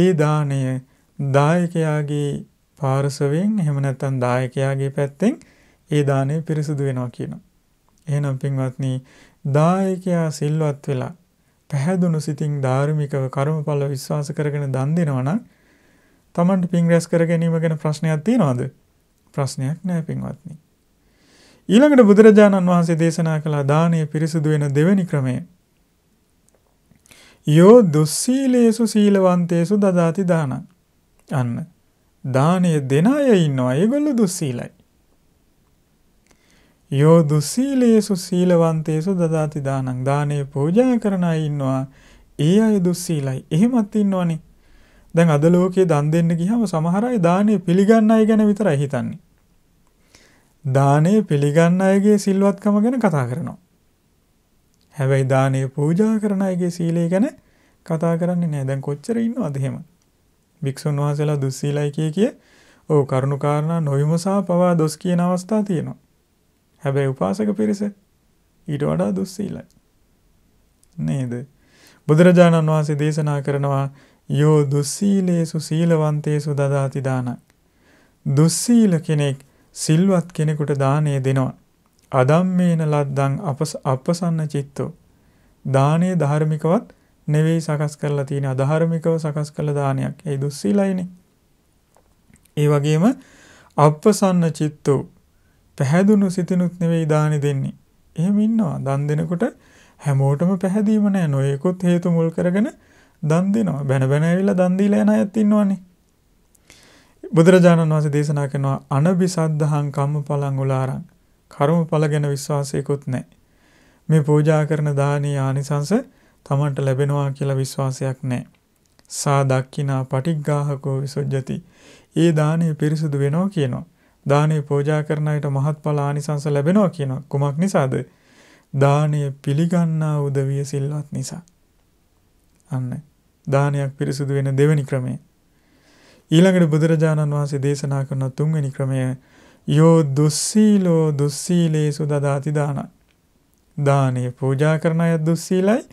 ඒ දාණය දායකයාගේ පාර්ශවයෙන් එහෙම නැත්නම් දායකයාගේ පැත්තෙන් ඒ දාණය පිරිසුදු වෙනවා කියනවා. එහෙනම් පින්වත්නි දායකයා සිල්වත් වෙලා පැහැදුණු සිතින් ධාර්මිකව කර්මඵල විශ්වාස කරගෙන දන් දෙනවා නම් Tamanට පින් රැස් කර ගැනීම ගැන ප්‍රශ්නයක් තියනවද? ප්‍රශ්නයක් නැහැ පින්වත්නි. ඊළඟට බුදුරජාණන් වහන්සේ දේශනා කළ දානය පිරිසුදු වෙන දෙවෙනි ක්‍රමය යෝ දුස්සීලේසු සීලවන්තේසු දදාති දානං. අන්න. දානය දෙන අය ඉන්නවා. ඒගොල්ලෝ දුස්සීලයි. යෝ දුස්සීලේසු සීලවන්තේසු දදාති දානං. දානේ පූජා කරන අය ඉන්නවා. ඒ අය දුස්සීලයි. එහෙමත් ඉන්නවනේ. දැන් අද ලෝකේ දන් දෙන්න ගියම සමහර අය දානේ පිළිගන්න අය ගැන විතරයි හිතන්නේ. දානේ පිළිගන්න අයගේ සිල්වත්කම ගැන කතා කරනවා. හැබැයි දානය පූජා කරන අයගේ සීලය ගැන කතා කරන්නේ නැහැ. දැන් කොච්චර ඉන්නවද එහෙම? වික්ෂුන් වහන්සේලා දුස්සීලයි කිය කිය ඔව් කරුණු කාරණා නොවිමසා පවා දොස් කියන අවස්ථා තියෙනවා. හැබැයි උපාසක පිරිස ඊට වඩා දුස්සීලයි. නේද? බුදුරජාණන් වහන්සේ දේශනා කරනවා යෝ දුස්සීලේසු සීලවන්තේසු දදාති දානං. දුස්සීල කෙනෙක් සිල්වත් කෙනෙකුට දානය දෙනවා. අදම්මේන ලද්දං අපසන්න චිත්තෝ දානයේ ධාර්මිකවත් නෙවෙයි සකස් කරලා තියෙන අධාර්මිකව සකස් කළ දානයක්. ඒ දුස්සීලයිනේ. ඒ වගේම අප්පසන්න චිත්තෝ පැහැදුණු සිතිනුත් නෙවෙයි දානි දෙන්නේ. එහෙම ඉන්නවා. දන් දෙනකොට හැමෝටම පැහැදීම නැහැ. නොයෙකුත් හේතු මුල් කරගෙන දන් දෙනවා. බැන බැන ඇවිල්ලා දන් දීලා යන අයත් ඉන්නවනේ. බුදුරජාණන් වහන්සේ දේශනා කරනවා අනබිසද්ධහං කම්මඵලං උලාරං කර්මඵල ගැන විශ්වාසයකුත් නැහැ. මේ පූජා කරන දානීය ආනිසංස තමන්ට ලැබෙනවා කියලා විශ්වාසයක් නැහැ. සා දක්ඛිනා පටිග්ගාහකෝ විසුජ්ජති. ඒ දානය පිරිසුදු වෙනවා කියනවා. දානය පූජා කරන අයට මහත්ඵල ආනිසංස ලැබෙනවා කියනවා. කුමක් නිසාද? දානය පිළිගන්නා උදවිය සිල්වත් නිසා. අන්න දානයක් පිරිසුදු වෙන දෙවෙනි ක්‍රමය. ඊළඟට බුදුරජාණන් වහන්සේ දේශනා කරන තුන්වෙනි ක්‍රමය යෝ දුස්සීලෝ දුස්සීලේසු දදාති දානං. දානේ පූජා කරන අය දුස්සීලයි.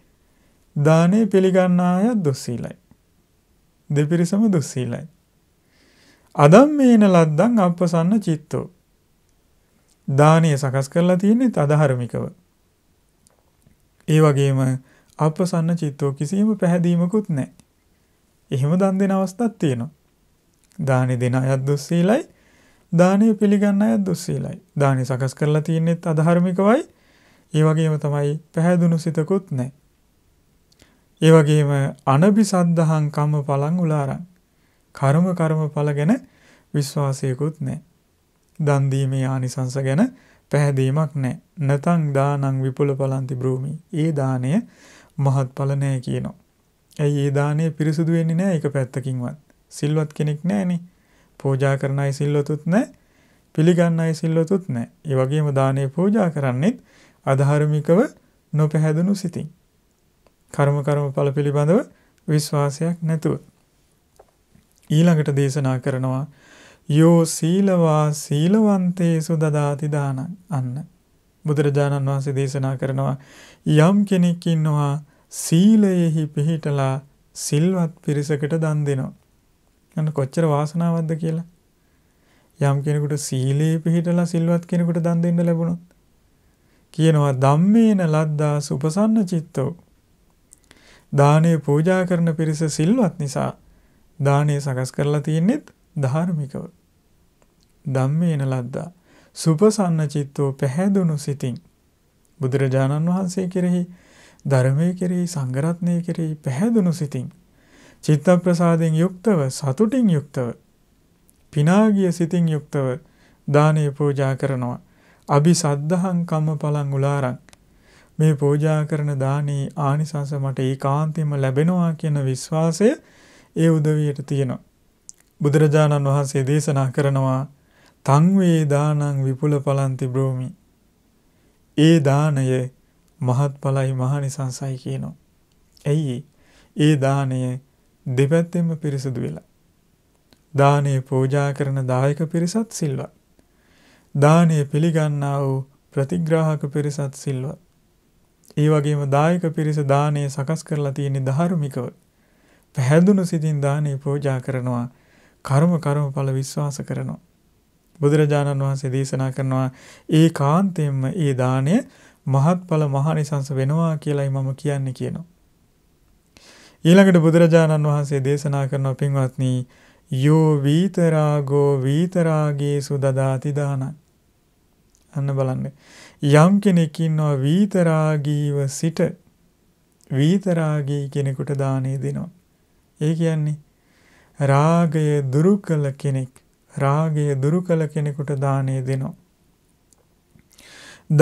දානේ පිළිගන්නා අය දුස්සීලයි. දෙපිරිසම දුස්සීලයි. අදම්මේන ලද්දං අපසන්න චිත්තෝ. දානය සකස් කරලා තියෙන්නේ තදහරමිකව. ඒ වගේම අපසන්න චිත්තෝ කිසිම පැහැදීමකුත් නැහැ. එහෙම දන් දෙන අවස්ථාවක් තියෙනවා. දානි දෙන අයත් දුස්සීලයි දානය පිළිගන්න අය දුස්සීලයි. දානය සකස් කරලා තියෙන්නේත් අධාර්මිකවයි. ඒ වගේම තමයි පැහැදුණු සිතකුත් නැහැ. ඒ වගේම අනබිසද්ධහං කම්ම පලං උලාරං. කර්ම කර්ම පල ගැන විශ්වාසයකුත් නැහැ. දන් දීමේ ආනිසංස ගැන පැහැදීමක් නැහැ. නැතං දානං විපුල පලන්ති භූමි. ඒ දාණය මහත්ඵල නැහැ කියනවා. ඇයි ඒ දාණය පිරිසුදු වෙන්නේ නැහැ එක පැත්තකින්වත්. සිල්වත් කෙනෙක් නැහැනේ. පූජා කරන අය සිල්වතුත් නැහැ. පිළිගන්න අය සිල්වතුත් නැහැ. ඒ වගේම දානේ පූජා කරන්නේත් අධාර්මිකව නොපැහැදුණු සිතින්. කර්ම කර්මඵල පිළිබඳව විශ්වාසයක් නැතුව. ඊළඟට දේශනා කරනවා යෝ සීලවා සීලවන්තේසු දදාති දානං අන්න බුදුරජාණන් වහන්සේ දේශනා කරනවා යම් කෙනෙක් ඉන්නවා සීලයෙහි පිහිටලා සිල්වත් පිරිසකට දන් දෙනවා අන්න කොච්චර වාසනාවක්ද කියලා. යම් කෙනෙකුට සීලේ පිහිටලා සිල්වත් කෙනෙකුට දන් දෙන්න ලැබුණොත් කියනවා ධම්මේන ලද්දා සුපසන්න චිත්තෝ. දානේ පූජා කරන පිරිස සිල්වත් නිසා දානේ සකස් කරලා තියෙන්නේත් ධාර්මිකව. ධම්මේන ලද්දා සුපසන්න චිත්තෝ පැහැදුණු සිතින් බුදුරජාණන් වහන්සේ කෙරෙහි ධර්මය කෙරෙහි සංඝරත්නය කෙරෙහි පැහැදුණු සිතින් චිත්ත ප්‍රසාදයෙන් යුක්තව සතුටින් යුක්තව පිනාගිය සිතින් යුක්තව දානය පූජා කරනවා. අභි සද්ධහං කම්මඵලං උලාරං මේ පූජා කරන දානේ ආනිසංස මට ඒකාන්තයෙන්ම ලැබෙනවා කියන විශ්වාසය ඒ උදවියට තියෙනවා. බුදුරජාණන් වහන්සේ දේශනා කරනවා තං වේ දානං විපුල පලන්ති බ්‍රෝමි. ඒ දාණය මහත්ඵලයි මහනිසංසයි කියනවා. ඇයි ඒ දාණය දෙපැත්තෙන්ම පිරිසුදු වෙලා. දානය පූජා කරන දායක පිරිසත් සිල්වත්. දානය පිළිගන්නා වූ ප්‍රතිග්‍රාහක පිරිසත් සිල්වත්. ඒ වගේම දායක පිරිස දානය සකස් කරලා තියෙන ධාර්මිකව පැහැදුණු සිතින් දානය පූජා කරනවා කර්ම කර්මඵල විශ්වාස කරනවා. බුදුරජාණන් වහන්සේ දේශනා කරනවා ඒ කාන්තයෙන්ම ඒ දානය මහත්ඵල මහානිසංස වෙනවා කියලයි මම කියන්නේ කියනවා. ඊළඟට බුදුරජාණන් වහන්සේ දේශනා කරන පින්වත්නි යෝ වීතරාගෝ වීතරාගේසු දදාති දානං අන්න බලන්න යම් කෙනෙක් ඉන්නවා වීතරාගීව සිට වීතරාගී කෙනෙකුට දානේ දෙනවා ඒ කියන්නේ රාගය දුරු කළ කෙනෙක් රාගය දුරු කළ කෙනෙකුට දානේ දෙනවා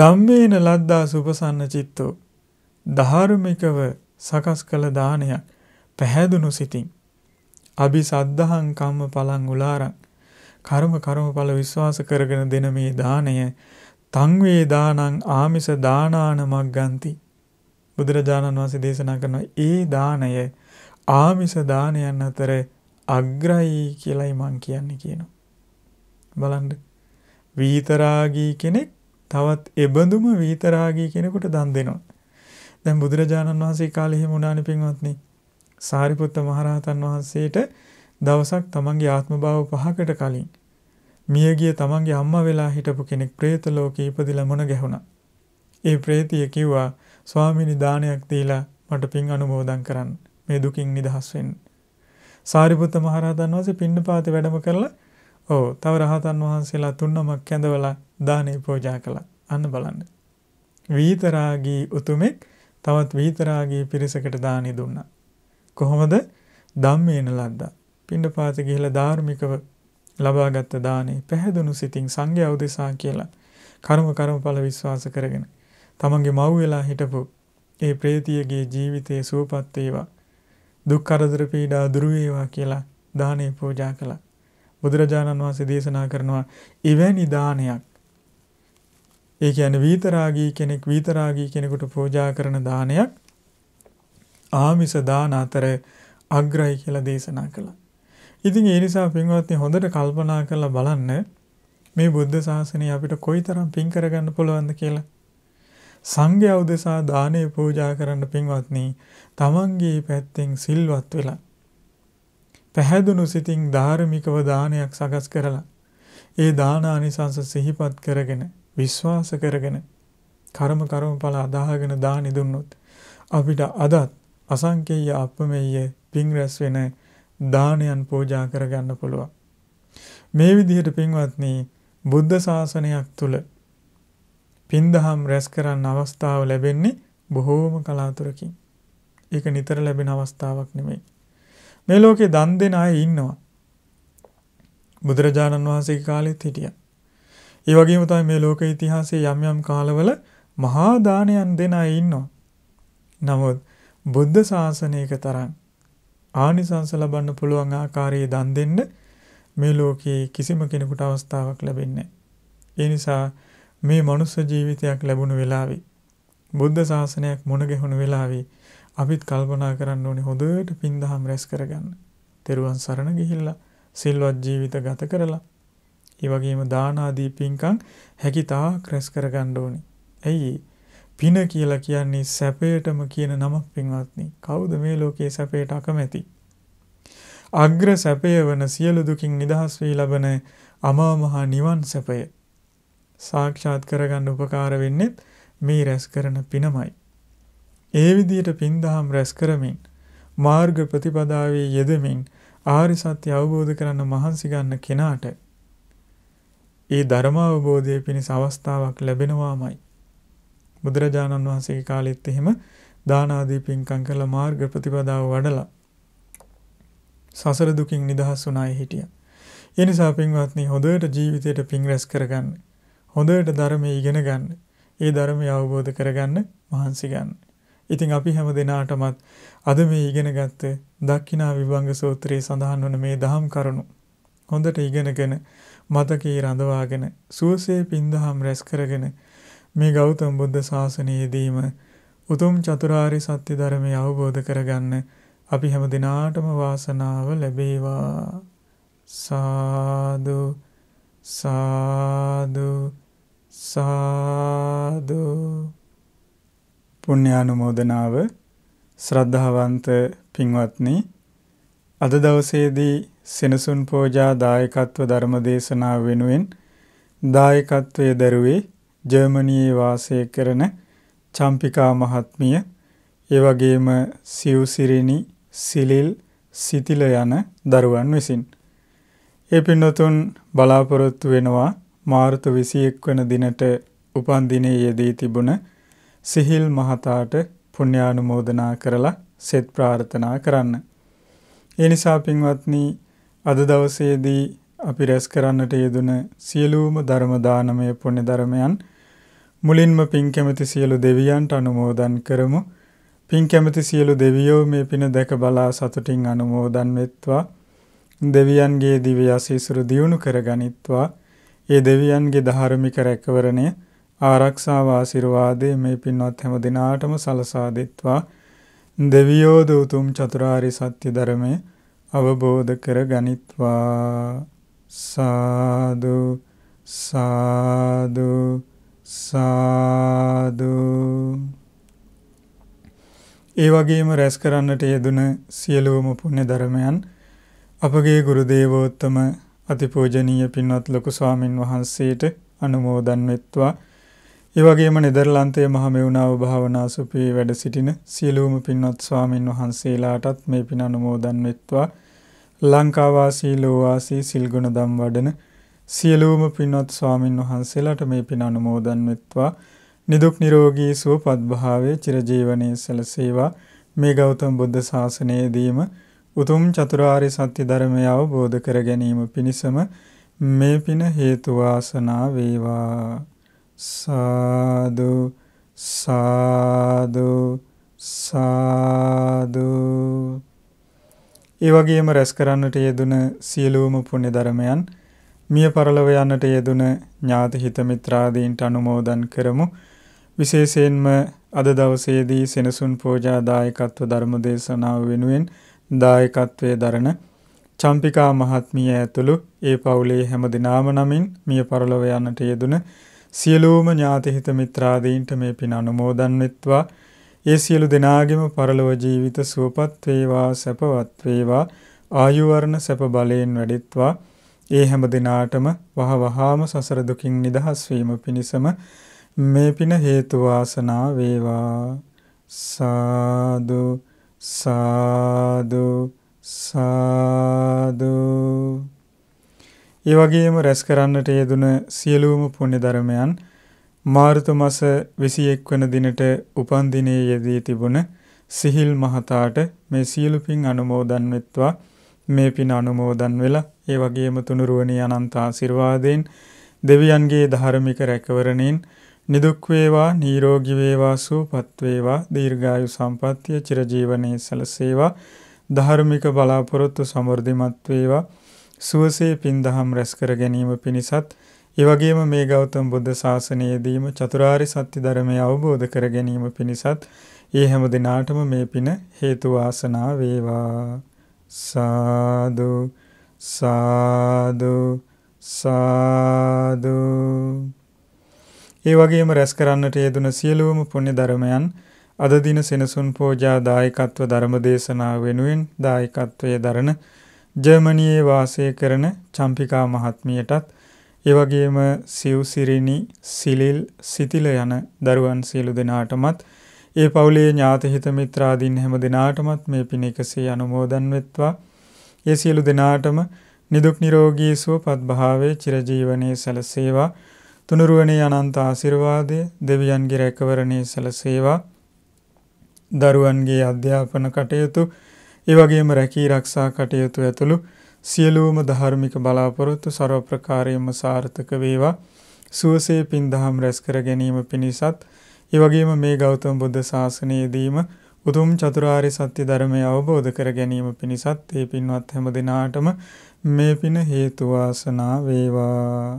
ධම්මේන ලද්දා සුපසන්න චිත්තෝ ධාර්මිකව සකස් කළ දානයක් පැහැදුණු සිතින් අභි සද්ධහං කම්ම පලං උලාරං කර්ම කර්මඵල විශ්වාස කරගෙන දෙන මේ දාණය තං වේ දානං ආමිස දානාන මග්ගන්ති බුදුරජාණන් වහන්සේ දේශනා කරන ඒ දාණය ආමිස දානයන් අතර අග්‍රයි කියලායි මං කියන්නේ කියනවා බලන්න විතරාගී කෙනෙක් තවත් එබඳුම විතරාගී කෙනෙකුට දන් දෙනවා දැන් බුදුරජාණන් වහන්සේ කාලේ එහෙම උනානේ පින්වත්නි. සාරිපුත්ත මහරහතන් වහන්සේට දවසක් තමන්ගේ ආත්මභාව පහකට කලින් මියගිය තමන්ගේ අම්මා වෙලා හිටපු කෙනෙක් പ്രേත ලෝකේ ඉපදිලා මොන ගැහුණා. ඒ പ്രേතිය කිව්වා ස්වාමීනි දානයක් දීලා මට පින් අනුමෝදන් කරන්න. මේ දුකින් නිදහස් වෙන්න. සාරිපුත්ත මහරහතන් වහන්සේ පින්නපාතේ වැඩම කරලා ඔව් තව රහතන් වහන්සේලා තුන්නමක් කැඳවලා දානේ පූජා කළා. අන්න බලන්න. වීතරාගී උතුමෙක් තවත් විහිතරාගී පිරිසකට දානි දුන්නා. කොහොමද? ධම්මේන ලද්දා. පිණ්ඩපාත ගිහිලා ධාර්මිකව ලබාගත් දානේ පැහැදුණු සිතින් සංඝයා උදෙසා කියලා කර්ම කර්මඵල විශ්වාස කරගෙන තමන්ගේ මව් වෙලා හිටපු ඒ ප්‍රේතියගේ ජීවිතයේ සුවපත් වේවා දුක් කරදර පීඩා දුරු වේවා කියලා දානේ පූජා කළා. බුදුරජාණන් වහන්සේ දේශනා කරනවා එවැනි දානයක් ඒ කියන්නේ වීතරාගී කෙනෙක් වීතරාගී කෙනෙකුට පූජා කරන දානයක් ආමිස දාන අතර අග්‍රයි කියලා දේශනා කළා. ඉතින් ඒ නිසා පින්වත්නි හොඳට කල්පනා කරලා බලන්න මේ බුද්ධ ශාසනය අපිට කොයිතරම් පින් කරගන්න පුළුවන්ද කියලා. සංඝයා උදෙසා දානය පූජා කරන්න පින්වත්නි තමන්ගේ පැත්තෙන් සිල්වත් වෙලා පැහැදුණු සිතින් ධාර්මිකව දානයක් සකස් කරලා ඒ දාන ආනිසංස සිහිපත් කරගෙන විශ්වාස කරගෙන කර්ම කර්මඵල අදාහගෙන දානි දුන්නොත් අපිට අදත් අසංකේය අපමෙය පින් රැස් වෙන දානයන් පූජා කරගන්න පුළුවන්. මේ විදිහට පින්වත්නි බුද්ධ ශාසනයක් තුල පින්දහම් රැස් කරන්න අවස්ථාව ලැබෙන්නේ බොහෝම කලාතුරකින්. ඒක නිතර ලැබෙන අවස්ථාවක් නෙමෙයි. මේ ලෝකේ දන් දෙන අය ඉන්නවා. බුදුරජාණන් වහන්සේගේ කාලෙත් හිටියා. ඒ වගේම තමයි මේ ලෝක ඉතිහාසයේ යම් යම් කාලවල මහා දානයන් දෙන අය ඉන්නවා. නමුත් බුද්ධ ශාසනයක තරම් ආනිසංස ලබන්න පුළුවන් ආකාරයේ දන් දෙන්න මේ ලෝකයේ කිසිම කෙනෙකුට අවස්ථාවක් ලැබෙන්නේ ඒ නිසා මේ මනුස්ස ජීවිතයක් ලැබුණු වෙලාවේ බුද්ධ ශාසනයක් මුණ ගැහුණු වෙලාවේ අපිත් කල්පනා කරන්න ඕනේ හොඳට පින්දහම් රැස් කරගන්න. තෙරුවන් සරණ ගිහිල්ලා සිල්වත් ජීවිත ගත කරලා ඒ වගේම දාන ආදී පින්කම් හැකිතාක් රැස් කරගන්න ඕනේ. ඇයි පින කියලා කියන්නේ සැපයටම කියන නමක් පින්වත්නි. කවුද මේ ලෝකයේ සැපයට අකමැති? අග්‍ර සැපය වන සියලු දුකින් නිදහස් වී ලබන අමා මහ නිවන් සැපය සාක්ෂාත් කරගන්න උපකාර වෙන්නේ මේ රැස් කරන පිනමයි. ඒ විදිහට පින්දහම් රැස් කරමින් මාර්ග ප්‍රතිපදාවේ යෙදමින් ආරි සත්‍ය අවබෝධ කරන්න මහන්සි ගන්න කෙනාට ඒ ධර්ම අවබෝධය පිණිස අවස්ථාවක් ලැබෙනවාමයි. බුදුරජාණන් වහන්සේගේ කාලෙත් එහෙම දාන ආදී පින්කම් කරලා මාර්ග ප්‍රතිපදාව වඩලා සසර දුකින් නිදහස් වුණ අය හිටියා. ඒ නිසා පින්වත්නි හොඳට ජීවිතයට පින් රැස් කරගන්න. හොඳට ධර්මයේ ඉගෙන ගන්න. ඒ ධර්මය අවබෝධ කරගන්න මහන්සි ගන්න. ඉතින් අපි හැම දිනාටමත් අද මේ ඉගෙනගත්ත දක්ෂිනා විභංග සූත්‍රයේ සඳහන් වන මේ දහම් කරුණු හොඳට ඉගෙනගෙන මතකයේ රඳවාගෙන සුවසේ පින්දහම් රැස් කරගෙන මේ ගෞතම බුද්ධ ශාසනයේදීම උතුම් චතුරාර්ය සත්‍ය ධර්මය අවබෝධ කරගන්න අපි හැම දිනාටම වාසනාව ලැබේවා සාදු සාදු සාදු පුණ්‍යානුමෝදනාව ශ්‍රද්ධාවන්ත පින්වත්නි අද දවසේදී සෙනසුන් පෝජා දායකත්ව ධර්ම දේශනාව වෙනුවෙන් දායකත්වයේ දරුවේ ජර්මනියේ වාසය කරන චම්පිකා මහත්මිය ඒ වගේම සිව්සිරිනි සිලිල් සිතිල යන දරුවන් විසින් ඒ පින්නතුන් බලාපොරොත්තු වෙනවා මාර්තු 21 වන දිනට උපන් දිනයේ යෙදී තිබුණ සිහිල් මහතාට පුණ්‍යානුමෝදනා කරලා සෙත් ප්‍රාර්ථනා කරන්න. ඒ නිසා පින්වත්නි අද දවසේදී අපි රැස් කරන්නට යෙදුන සියලුම ධර්ම දානමය පුණ්‍ය ධර්මයන් මුලින්ම පින් කැමති සියලු දෙවියන්ට අනුමෝදන් කරමු. පින් කැමති සියලු දෙවියෝ මේ පින දැක බලා සතුටින් අනුමෝදන් වෙත්වා. දෙවියන්ගේ දිව්‍ය ආශිසුරු දියුණු කරගනිත්වා. ඒ දෙවියන්ගේ ධාර්මික රැකවරණය ආරක්ෂාව ආශිර්වාදයේ මේ පින්වත් හැම දිනාටම සලසා දෙත්වා. දෙවියෝ දූතුම් චතුරාරි සත්‍ය ධර්මය අවබෝධ කර ගනිත්වා සාදු සාදු සාදු ඒ වගේම රැස් කරන්නට යෙදුන සියලුවම පුණ්‍ය ධර්මයන් අපගේ ගුරු දේවෝත්තම අතිපූජනීය පින්වත් ලොකු ස්වාමින් වහන්සේට අනුමෝදන් වෙත්වා ඒ වගේම නෙදර්ලන්තයේ මහ මෙවුනාව භාවනා සුපී වැඩ සිටින සියලුම පින්වත් ස්වාමින් වහන්සේලාටත් මේ පින අනුමෝදන් වෙත්වා ලංකා වාසී ලෝ වාසී සිල්ගුණ දම් වඩන සියලුම පින්වත් ස්වාමින් වහන්සේලාට මේ පින අනුමෝදන් වෙත්වා නිදුක් නිරෝගී සුවපත් භාවයේ චිරජීවනයේ සැලසේවා මේ ගෞතම බුද්ධ ශාසනයේදීම උතුම් චතුරාර්ය සත්‍ය ධර්මය අවබෝධ කර ගැනීම පිණිසම මේ පින හේතු වාසනා වේවා සාදු සාදු සාදු ඒ වගේම රැස් කරන්නට යෙදුන සියලුම පුණ්‍ය ධර්මයන් මිය පරලොව යන්නට යෙදුන ඥාති හිත මිත්‍රාදීන්ට අනුමෝදන් කරමු විශේෂයෙන්ම අද දවසේදී සෙනසුන් පූජා දායකත්ව ධර්ම දේශනාව වෙනුවෙන් දායකත්වයේ දරන චම්පිකා මහත්මිය ඇතුළු ඒ පවුලේ හැම දිනාම නමින් මිය පරලොව යන්නට යෙදුන සියලුම ඥාතිහිත මිත්‍රාදීන්ට මේ පින අනුමෝදන් වෙත්වා. ඒ සියලු දෙනාගේම පරලොව ජීවිත සුවපත් වේවා, සැපවත් වේවා, ආයු වර්ණ සැප බලයෙන් වැඩිත්වා. ඒ හැම දිනාටම වහවහාම සසර දුකින් නිදහස් වීම පිණිසම මේ පින හේතු වාසනා වේවා. සාදු සාදු සාදු ඒ වගේම රැස් කරන්නට යෙදුන සියලුම පුණ්‍ය ධර්මයන් මාර්තු මාස 21 වන දිනට උපන් දිනයේ යෙදී තිබුණ සිහිල් මහතාට මේ සියලු පින් අනුමෝදන් වෙත්වා මේ පින් අනුමෝදන් වෙලා ඒ වගේම තුනුරුවනි අනන්ත ආශිර්වාදයෙන් දෙවියන්ගේ ධාර්මික රැකවරණයෙන් නිදුක් වේවා නිරෝගී වේවා සුවපත් වේවා දීර්ඝායු සම්පන්නිය චිරජීවනයේ සලසේවා ධාර්මික බලාපොරොත්තු සමෘද්ධිමත් වේවා සුවසේ පින්දහම් රැස් කර ගැනීම පිණිසත් ඒ වගේම මේ ගෞතම බුද්ධ ශාසනයේදීම චතුරාර්ය සත්‍ය ධර්මය අවබෝධ කර ගැනීම පිණිසත් ඒ හැම දිනාටම මේ පින හේතු වාසනා වේවා සාදු සාදු සාදු ඒ වගේම රැස් කරන්නට යෙදුන සියලුම පුණ්‍ය ධර්මයන් අද දින සෙනසුන් පෝජා දායකත්ව ධර්ම දේශනාව වෙනුවෙන් දායකත්වයේ දරණ ජර්මනියේ වාසය කරන චම්පිකා මහත්මියටත් ඒ වගේම සිව්සිරිනි සිලිල් සිතිල යන දරුවන් සියලු දෙනාටමත් ඒ පවුලේ ඥාත හිත මිත්‍රාදීන් හැම දෙනාටමත් මේ පින 100 අනුමෝදන් වෙත්වා. ඒ සියලු දෙනාටම නිදුක් නිරෝගී සුවපත් භාවයේ චිරජීවනයේ සැලසේවා. තුනුරුවනේ අනන්ත ආශිර්වාදය දෙවියන්ගේ රැකවරණයේ සැලසේවා. දරුවන්ගේ අධ්‍යාපන කටයුතු ඒ වගේම රැකී ආරක්ෂා කටයුතු ඇතුළු සියලුම ධාර්මික බලාපොරොත්තු ਸਰව ප්‍රකාරයෙන්ම සාර්ථක වේවා. සුවසේ පින්දහම් රැස් කර ගැනීම පිණිසත් ඒ වගේම මේ ගෞතම බුද්ධ ශාසනයේදීම උතුම් චතුරාර්ය සත්‍ය ධර්මය අවබෝධ කර ගැනීම පිණිසත් මේ පින්වත් හැම දිනාටම මේ පින හේතු වාසනා වේවා.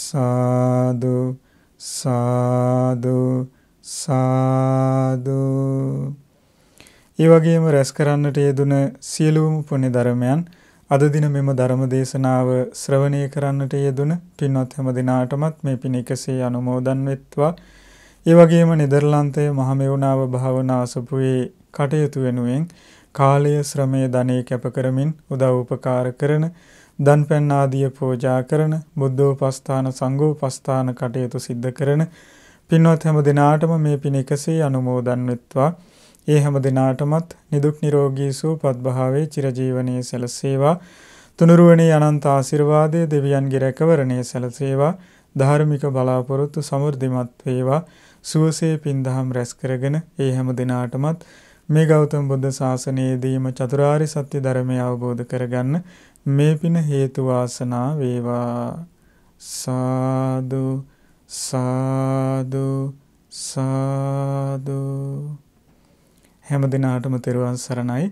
සාදු සාදු සාදු ඒ වගේම රැස් කරන්නට යෙදුන සියලුම පුණ්‍ය ධර්මයන් අද දින මෙම ධර්ම දේශනාව ශ්‍රවණය කරන්නට යෙදුන පින්වත් හැම දිනාටමත් මේ පින් 100 අනුමෝදන් වෙත්වා. ඒ වගේම නෙදර්ලන්තයේ මහමෙවුනාව භාවනා අසපුවේ කටයුතු වෙනුවෙන් කාලය ශ්‍රමය ධනෙ කැප කරමින් උදව් උපකාර කරන දන් පැන් ආදිය පූජා කරන බුද්ධෝපස්ථාන සංඝෝපස්ථාන කටයුතු සිද්ධ කරන පින්වත් හැම දිනාටම මේ පින් 100 අනුමෝදන් වෙත්වා ඒ හැම දිනාටමත් නිදුක් නිරෝගී සුවපත් භාවයේ චිරජීවනයේ සැලසේවා. තුනුරුවනේ අනන්ත ආශිර්වාදයේ දෙවියන්ගේ රැකවරණයේ සැලසේවා. ධාර්මික බලාපොරොත්තු සමෘද්ධිමත් වේවා. සුවසේ පින්දහම් රැස් කරගෙන ඒ හැම දිනාටමත් මේ ගෞතම බුද්ධ ශාසනයේදීම චතුරාර්ය සත්‍ය ධර්මය අවබෝධ කරගන්න මේ පින හේතු වාසනා වේවා සාදු සාදු සාදු හැම දිනාටම තෙරුවන් සරණයි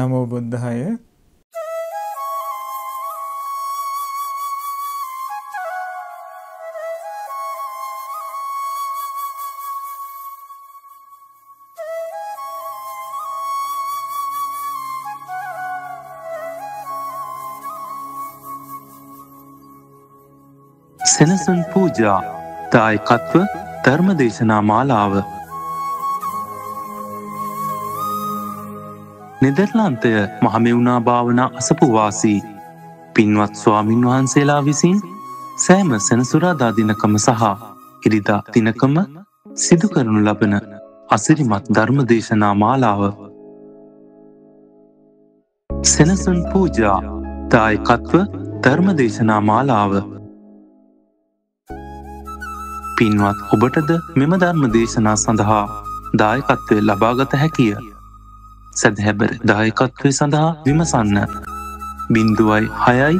නමෝ බුද්ධාය සෙනසුන් පූජා දායකත්ව ධර්මදේශනා මාලාව නෙදර්ලාන්තය මහමෙවුනා භාවනා අසපුවාසී පින්වත් ස්වාමින් වහන්සේලා විසින් සෑම සැනසුරාදා දිනකම සහ ඉරිදා දිනකම සිදු කරනු ලබන අසිරිමත් ධර්මදේශනා මාලාව සෙනසුන් පූජා දායකත්ව ධර්මදේශනා මාලාව පින්වත් ඔබටද මෙම ධර්ම දේශනා සඳහා දායකත්වය ලබාගත හැකිය සැදහැබර දායකත්වය සඳහා විමසන්න. බින්දුවයි හයයි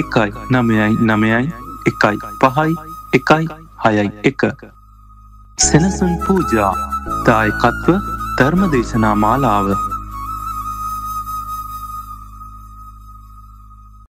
එකයි නමයයි නමයයි එකයි පහයි එකයි හයයි එක. සෙනසුන් පූජා දායකත්ව ධර්මදේශනා මාලාව